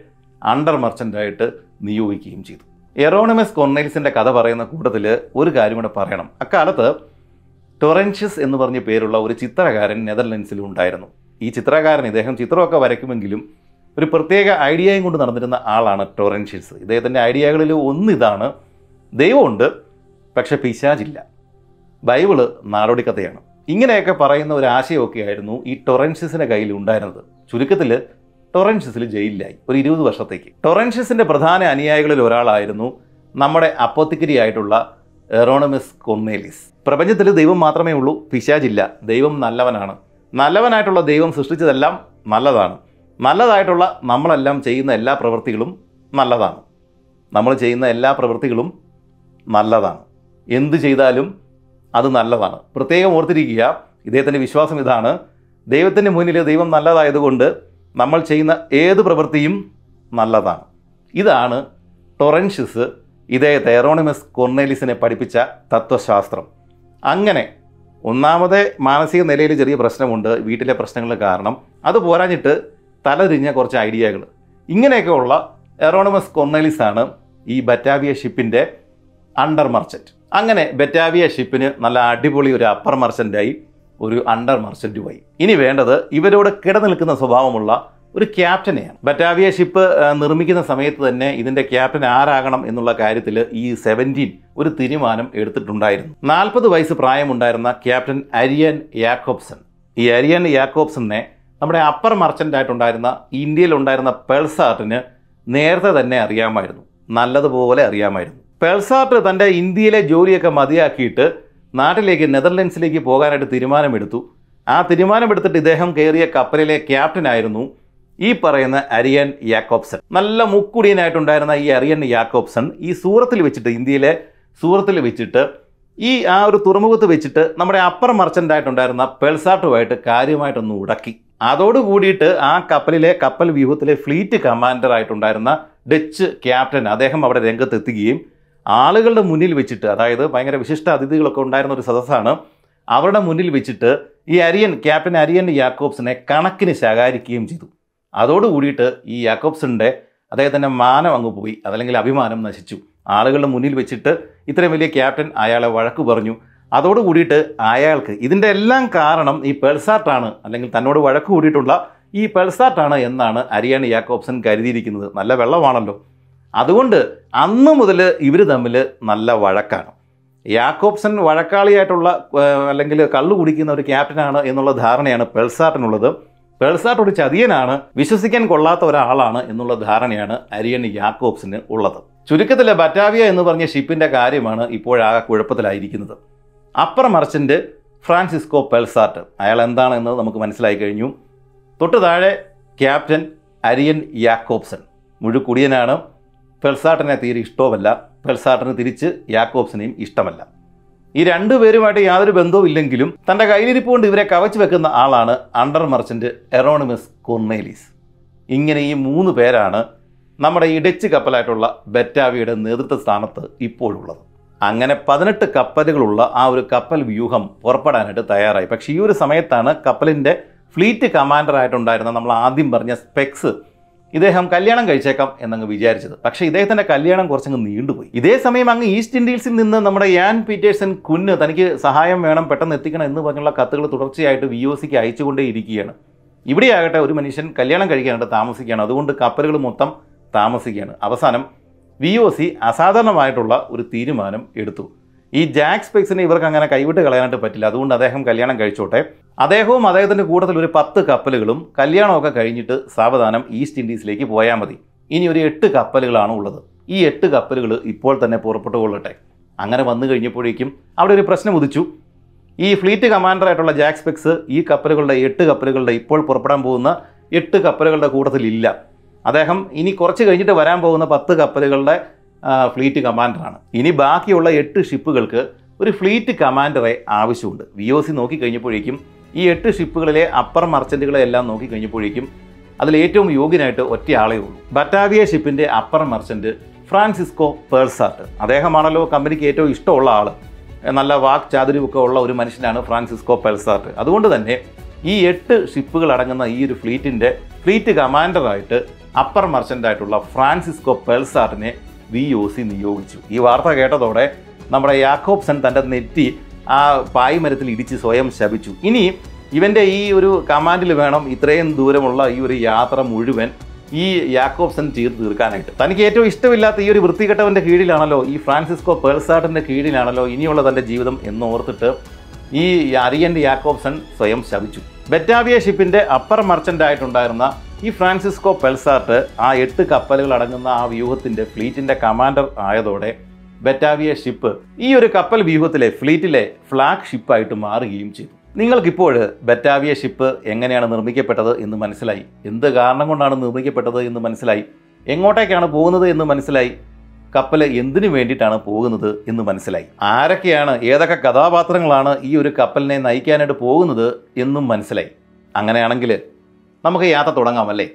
അണ്ടർ മർച്ചൻ്റായിട്ട് നിയോഗിക്കുകയും ചെയ്തു എറോണിമസ് കൊർണേലിസിൻ്റെ കഥ പറയുന്ന കൂട്ടത്തിൽ ഒരു കാര്യം കൂടെ പറയണം അക്കാലത്ത് ടൊറൻഷ്യസ് എന്ന് പറഞ്ഞ പേരുള്ള ഒരു ചിത്രകാരൻ നെതർലൻഡ്സിലും ഉണ്ടായിരുന്നു ഈ ചിത്രകാരൻ ഇദ്ദേഹം ചിത്രമൊക്കെ വരയ്ക്കുമെങ്കിലും ഒരു പ്രത്യേക ഐഡിയയും കൊണ്ട് നടന്നിരുന്ന ആളാണ് ടൊറൻഷ്യസ് ഇദ്ദേഹത്തിൻ്റെ ഐഡിയകളിൽ ഒന്നിതാണ് ദൈവമുണ്ട് പക്ഷെ പിശാചില്ല ബൈബിള് നാടോടി കഥയാണ് ഇങ്ങനെയൊക്കെ പറയുന്ന ഒരു ആശയമൊക്കെ ആയിരുന്നു ഈ ടൊറൻസിസിൻ്റെ കയ്യിൽ ഉണ്ടായിരുന്നത് ചുരുക്കത്തിൽ ടൊറൻഷ്യസിൽ ജയിലിലായി ഒരു ഇരുപത് വർഷത്തേക്ക് ടൊറൻസിസിൻ്റെ പ്രധാന അനുയായികളിൽ ഒരാളായിരുന്നു നമ്മുടെ ആയിട്ടുള്ള എറോണമിസ് കൊന്നേലിസ് പ്രപഞ്ചത്തിൽ ദൈവം മാത്രമേ ഉള്ളൂ പിശാചില്ല ദൈവം നല്ലവനാണ് നല്ലവനായിട്ടുള്ള ദൈവം സൃഷ്ടിച്ചതെല്ലാം നല്ലതാണ് നല്ലതായിട്ടുള്ള നമ്മളെല്ലാം ചെയ്യുന്ന എല്ലാ പ്രവൃത്തികളും നല്ലതാണ് നമ്മൾ ചെയ്യുന്ന എല്ലാ പ്രവൃത്തികളും നല്ലതാണ് എന്തു ചെയ്താലും അത് നല്ലതാണ് പ്രത്യേകം ഓർത്തിരിക്കുക ഇദ്ദേഹത്തിൻ്റെ വിശ്വാസം ഇതാണ് ദൈവത്തിൻ്റെ മുന്നിൽ ദൈവം നല്ലതായതുകൊണ്ട് നമ്മൾ ചെയ്യുന്ന ഏത് പ്രവൃത്തിയും നല്ലതാണ് ഇതാണ് ടൊറൻഷ്യസ് ഇദ്ദേഹത്തെ എറോണിമസ് കൊർണേലിസിനെ പഠിപ്പിച്ച തത്വശാസ്ത്രം അങ്ങനെ ഒന്നാമതേ മാനസിക നിലയിൽ ചെറിയ പ്രശ്നമുണ്ട് വീട്ടിലെ പ്രശ്നങ്ങൾ കാരണം അത് പോരാഞ്ഞിട്ട് തലതിരിഞ്ഞ കുറച്ച് ഐഡിയകൾ ഇങ്ങനെയൊക്കെയുള്ള എറോണമസ് കൊർണലിസാണ് ഈ ബറ്റാവിയ ഷിപ്പിൻ്റെ അണ്ടർ മർച്ചറ്റ് അങ്ങനെ ബറ്റാവിയ ഷിപ്പിന് നല്ല അടിപൊളി ഒരു അപ്പർ മർച്ചൻ്റായി ഒരു അണ്ടർ മർച്ചൻറ്റുമായി ഇനി വേണ്ടത് ഇവരോട് കിടനിൽക്കുന്ന സ്വഭാവമുള്ള ഒരു ക്യാപ്റ്റനെയാണ് ബറ്റാവിയ ഷിപ്പ് നിർമ്മിക്കുന്ന സമയത്ത് തന്നെ ഇതിൻ്റെ ക്യാപ്റ്റൻ ആരാകണം എന്നുള്ള കാര്യത്തിൽ ഈ സെവൻറ്റീൻ ഒരു തീരുമാനം എടുത്തിട്ടുണ്ടായിരുന്നു നാൽപ്പത് വയസ്സ് പ്രായമുണ്ടായിരുന്ന ക്യാപ്റ്റൻ അരിയൻ യാക്കോബ്സൺ ഈ അരിയൻ യാക്കോബ്സനെ നമ്മുടെ അപ്പർ മർച്ചൻ്റായിട്ടുണ്ടായിരുന്ന ഇന്ത്യയിലുണ്ടായിരുന്ന പെൾസാർട്ടിന് നേരത്തെ തന്നെ അറിയാമായിരുന്നു നല്ലതുപോലെ അറിയാമായിരുന്നു പെൽസാർട്ട് തൻ്റെ ഇന്ത്യയിലെ ജോലിയൊക്കെ മതിയാക്കിയിട്ട് നാട്ടിലേക്ക് നെതർലൻഡ്സിലേക്ക് പോകാനായിട്ട് തീരുമാനമെടുത്തു ആ തീരുമാനമെടുത്തിട്ട് ഇദ്ദേഹം കയറിയ കപ്പലിലെ ക്യാപ്റ്റനായിരുന്നു ഈ പറയുന്ന അരിയൻ യാക്കോബ്സൺ നല്ല മുക്കുടിയനായിട്ടുണ്ടായിരുന്ന ഈ അരിയൻ യാക്കോബ്സൺ ഈ സൂറത്തിൽ വെച്ചിട്ട് ഇന്ത്യയിലെ സൂറത്തിൽ വെച്ചിട്ട് ഈ ആ ഒരു തുറമുഖത്ത് വെച്ചിട്ട് നമ്മുടെ അപ്പർ മർച്ചൻ്റായിട്ടുണ്ടായിരുന്ന പെൽസാർട്ടുമായിട്ട് കാര്യമായിട്ടൊന്ന് ഉടക്കി അതോട് കൂടിയിട്ട് ആ കപ്പലിലെ കപ്പൽ വ്യൂഹത്തിലെ ഫ്ലീറ്റ് കമാൻഡർ ആയിട്ടുണ്ടായിരുന്ന ഡച്ച് ക്യാപ്റ്റൻ അദ്ദേഹം അവിടെ രംഗത്തെത്തുകയും ആളുകളുടെ മുന്നിൽ വെച്ചിട്ട് അതായത് ഭയങ്കര വിശിഷ്ട അതിഥികളൊക്കെ ഉണ്ടായിരുന്ന ഒരു സദസ്സാണ് അവരുടെ മുന്നിൽ വെച്ചിട്ട് ഈ അരിയൻ ക്യാപ്റ്റൻ അരിയൻ യാക്കോബ്സിനെ കണക്കിന് ശകാരിക്കുകയും ചെയ്തു അതോടുകൂടിയിട്ട് ഈ യാക്കോബ്സിൻ്റെ അദ്ദേഹത്തിൻ്റെ മാനം അങ്ങ് പോയി അതല്ലെങ്കിൽ അഭിമാനം നശിച്ചു ആളുകളുടെ മുന്നിൽ വെച്ചിട്ട് ഇത്രയും വലിയ ക്യാപ്റ്റൻ അയാളെ വഴക്ക് പറഞ്ഞു അതോടുകൂടിയിട്ട് അയാൾക്ക് ഇതിൻ്റെ എല്ലാം കാരണം ഈ പെൾസാർട്ടാണ് അല്ലെങ്കിൽ തന്നോട് വഴക്ക് കൂടിയിട്ടുള്ള ഈ പെൾസാർട്ടാണ് എന്നാണ് അരിയാണ് യാക്കോബ്സൺ കരുതിയിരിക്കുന്നത് നല്ല വെള്ളമാണല്ലോ അതുകൊണ്ട് അന്ന് മുതൽ ഇവർ തമ്മിൽ നല്ല വഴക്കാണ് യാക്കോബ്സൺ വഴക്കാളിയായിട്ടുള്ള അല്ലെങ്കിൽ കള്ളു കുടിക്കുന്ന ഒരു ക്യാപ്റ്റനാണ് എന്നുള്ള ധാരണയാണ് പെൾസാട്ടിനുള്ളത് പെൾസാട്ട് ഒരു ചതിയനാണ് വിശ്വസിക്കാൻ കൊള്ളാത്ത ഒരാളാണ് എന്നുള്ള ധാരണയാണ് അരിയൻ യാക്കോബ്സിന് ഉള്ളത് ചുരുക്കത്തിലെ ബറ്റാവിയ എന്ന് പറഞ്ഞ ഷിപ്പിൻ്റെ കാര്യമാണ് ഇപ്പോഴാകെ കുഴപ്പത്തിലായിരിക്കുന്നത് അപ്പർ മർച്ചൻ്റ് ഫ്രാൻസിസ്കോ പെൽസാർട്ട് അയാൾ എന്താണ് നമുക്ക് മനസ്സിലായി കഴിഞ്ഞു തൊട്ടു താഴെ ക്യാപ്റ്റൻ അരിയൻ യാക്കോബ്സൺ മുഴുക്കുടിയനാണ് ഫെൽസാട്ടിനെ തീരെ ഇഷ്ടവുമല്ല ഫെൽസാട്ടിന് തിരിച്ച് യാക്കോബ്സിനെയും ഇഷ്ടമല്ല ഈ രണ്ടുപേരുമായിട്ട് യാതൊരു ബന്ധവും ഇല്ലെങ്കിലും തൻ്റെ കയ്യിലിരിപ്പ് കൊണ്ട് ഇവരെ കവച്ച് വെക്കുന്ന ആളാണ് അണ്ടർ മർച്ചൻ്റ് എറോണിമസ് കൊർണേലിസ് ഇങ്ങനെ ഈ മൂന്ന് പേരാണ് നമ്മുടെ ഇടച്ച് കപ്പലായിട്ടുള്ള ബെറ്റാവിയുടെ നേതൃത്വ സ്ഥാനത്ത് ഇപ്പോഴുള്ളത് അങ്ങനെ പതിനെട്ട് കപ്പലുകളുള്ള ആ ഒരു കപ്പൽ വ്യൂഹം പുറപ്പെടാനായിട്ട് തയ്യാറായി പക്ഷേ ഈ ഒരു സമയത്താണ് കപ്പലിൻ്റെ ഫ്ലീറ്റ് കമാൻഡറായിട്ടുണ്ടായിരുന്ന നമ്മൾ ആദ്യം പറഞ്ഞ സ്പെക്സ് ഇദ്ദേഹം കല്യാണം കഴിച്ചേക്കാം എന്നങ്ങ് വിചാരിച്ചത് പക്ഷേ ഇദ്ദേഹത്തിന്റെ കല്യാണം കുറച്ചങ്ങ് നീണ്ടുപോയി ഇതേ സമയം അങ്ങ് ഈസ്റ്റ് ഇന്ത്യൻസിൽ നിന്ന് നമ്മുടെ യാൻ പീറ്റേഴ്സൺ കുന്ന് തനിക്ക് സഹായം വേണം പെട്ടെന്ന് എത്തിക്കണം എന്ന് പറഞ്ഞുള്ള കത്തുകൾ തുടർച്ചയായിട്ട് വി ഒ സിക്ക് അയച്ചുകൊണ്ടേയിരിക്കുകയാണ് ഇവിടെയാകട്ടെ ഒരു മനുഷ്യൻ കല്യാണം കഴിക്കാനായിട്ട് താമസിക്കുകയാണ് അതുകൊണ്ട് കപ്പലുകൾ മൊത്തം താമസിക്കുകയാണ് അവസാനം വി ഒ സി അസാധാരണമായിട്ടുള്ള ഒരു തീരുമാനം എടുത്തു ഈ ജാക്ക് സ്പെക്സിനെ ഇവർക്ക് അങ്ങനെ കൈവിട്ട് കളയാനായിട്ട് പറ്റില്ല അതുകൊണ്ട് അദ്ദേഹം കല്യാണം കഴിച്ചോട്ടെ അദ്ദേഹവും അദ്ദേഹത്തിൻ്റെ കൂട്ടത്തിൽ ഒരു പത്ത് കപ്പലുകളും കല്യാണമൊക്കെ കഴിഞ്ഞിട്ട് സാവധാനം ഈസ്റ്റ് ഇൻഡീസിലേക്ക് പോയാൽ മതി ഇനി ഒരു എട്ട് കപ്പലുകളാണ് ഉള്ളത് ഈ എട്ട് കപ്പലുകൾ ഇപ്പോൾ തന്നെ പുറപ്പെട്ടു കൊള്ളട്ടെ അങ്ങനെ വന്നു കഴിഞ്ഞപ്പോഴേക്കും അവിടെ ഒരു പ്രശ്നം ഉദിച്ചു ഈ ഫ്ലീറ്റ് കമാൻഡറായിട്ടുള്ള ജാക്ക് സ്പെക്സ് ഈ കപ്പലുകളുടെ എട്ട് കപ്പലുകളുടെ ഇപ്പോൾ പുറപ്പെടാൻ പോകുന്ന എട്ട് കപ്പലുകളുടെ കൂട്ടത്തിലില്ല അദ്ദേഹം ഇനി കുറച്ച് കഴിഞ്ഞിട്ട് വരാൻ പോകുന്ന പത്ത് കപ്പലുകളുടെ ഫ്ലീറ്റ് കമാൻഡറാണ് ഇനി ബാക്കിയുള്ള എട്ട് ഷിപ്പുകൾക്ക് ഒരു ഫ്ലീറ്റ് കമാൻഡറെ ആവശ്യമുണ്ട് വി ഒ സി നോക്കിക്കഴിഞ്ഞപ്പോഴേക്കും ഈ എട്ട് ഷിപ്പുകളിലെ അപ്പർ മർച്ചൻറ്റുകളെ എല്ലാം നോക്കിക്കഴിഞ്ഞപ്പോഴേക്കും അതിൽ ഏറ്റവും യോഗ്യനായിട്ട് ഒറ്റയാളേ ഉള്ളൂ ബറ്റാവിയ ഷിപ്പിൻ്റെ അപ്പർ മർച്ചൻറ്റ് ഫ്രാൻസിസ്കോ പേഴ്സാട്ട് അദ്ദേഹമാണല്ലോ കമ്പനിക്ക് ഏറ്റവും ഇഷ്ടമുള്ള ആൾ നല്ല വാക് ചാതുരിവൊക്കെ ഉള്ള ഒരു മനുഷ്യനാണ് ഫ്രാൻസിസ്കോ പെൽസാർട്ട് അതുകൊണ്ട് തന്നെ ഈ എട്ട് ഷിപ്പുകൾ അടങ്ങുന്ന ഈ ഒരു ഫ്ലീറ്റിൻ്റെ ഫ്ലീറ്റ് കമാൻഡറായിട്ട് അപ്പർ മർച്ചൻ്റായിട്ടുള്ള ഫ്രാൻസിസ്കോ പെൽസാർട്ടിനെ വി ഒ സി നിയോഗിച്ചു ഈ വാർത്ത കേട്ടതോടെ നമ്മുടെ യാക്കോബ്സൺ തൻ്റെ നെറ്റി ആ പായ്മരത്തിൽ ഇടിച്ച് സ്വയം ശപിച്ചു ഇനി ഇവൻ്റെ ഈ ഒരു കമാൻഡിൽ വേണം ഇത്രയും ദൂരമുള്ള ഈ ഒരു യാത്ര മുഴുവൻ ഈ യാക്കോബ്സൺ ചെയ്ത് തീർക്കാനായിട്ട് തനിക്ക് ഏറ്റവും ഇഷ്ടമില്ലാത്ത ഈ ഒരു വൃത്തികെട്ടവൻ്റെ കീഴിലാണല്ലോ ഈ ഫ്രാൻസിസ്കോ പേഴ്സാട്ടിൻ്റെ കീഴിലാണല്ലോ ഇനിയുള്ള തൻ്റെ ജീവിതം എന്നോർത്തിട്ട് ഈ അറിയൻ്റെ യാക്കോബ്സൺ സ്വയം ശപിച്ചു ബെറ്റാവിയ ഷിപ്പിൻ്റെ അപ്പർ മർച്ചൻ്റായിട്ടുണ്ടായിരുന്ന ഈ ഫ്രാൻസിസ്കോ പെൽസാർട്ട് ആ എട്ട് കപ്പലുകൾ അടങ്ങുന്ന ആ വ്യൂഹത്തിൻ്റെ ഫ്ലീറ്റിൻ്റെ കമാൻഡർ ആയതോടെ ബറ്റാവിയ ഷിപ്പ് ഈ ഒരു കപ്പൽ വ്യൂഹത്തിലെ ഫ്ലീറ്റിലെ ഫ്ലാഗ് ഷിപ്പായിട്ട് മാറുകയും ചെയ്തു നിങ്ങൾക്കിപ്പോൾ ബറ്റാവിയ ഷിപ്പ് എങ്ങനെയാണ് നിർമ്മിക്കപ്പെട്ടത് എന്ന് മനസ്സിലായി എന്ത് കാരണം കൊണ്ടാണ് നിർമ്മിക്കപ്പെട്ടത് എന്ന് മനസ്സിലായി എങ്ങോട്ടേക്കാണ് പോകുന്നത് എന്ന് മനസ്സിലായി കപ്പൽ എന്തിനു വേണ്ടിയിട്ടാണ് പോകുന്നത് എന്ന് മനസ്സിലായി ആരൊക്കെയാണ് ഏതൊക്കെ കഥാപാത്രങ്ങളാണ് ഈ ഒരു കപ്പലിനെ നയിക്കാനായിട്ട് പോകുന്നത് എന്നും മനസ്സിലായി അങ്ങനെയാണെങ്കിൽ നമുക്ക് യാത്ര തുടങ്ങാമല്ലേ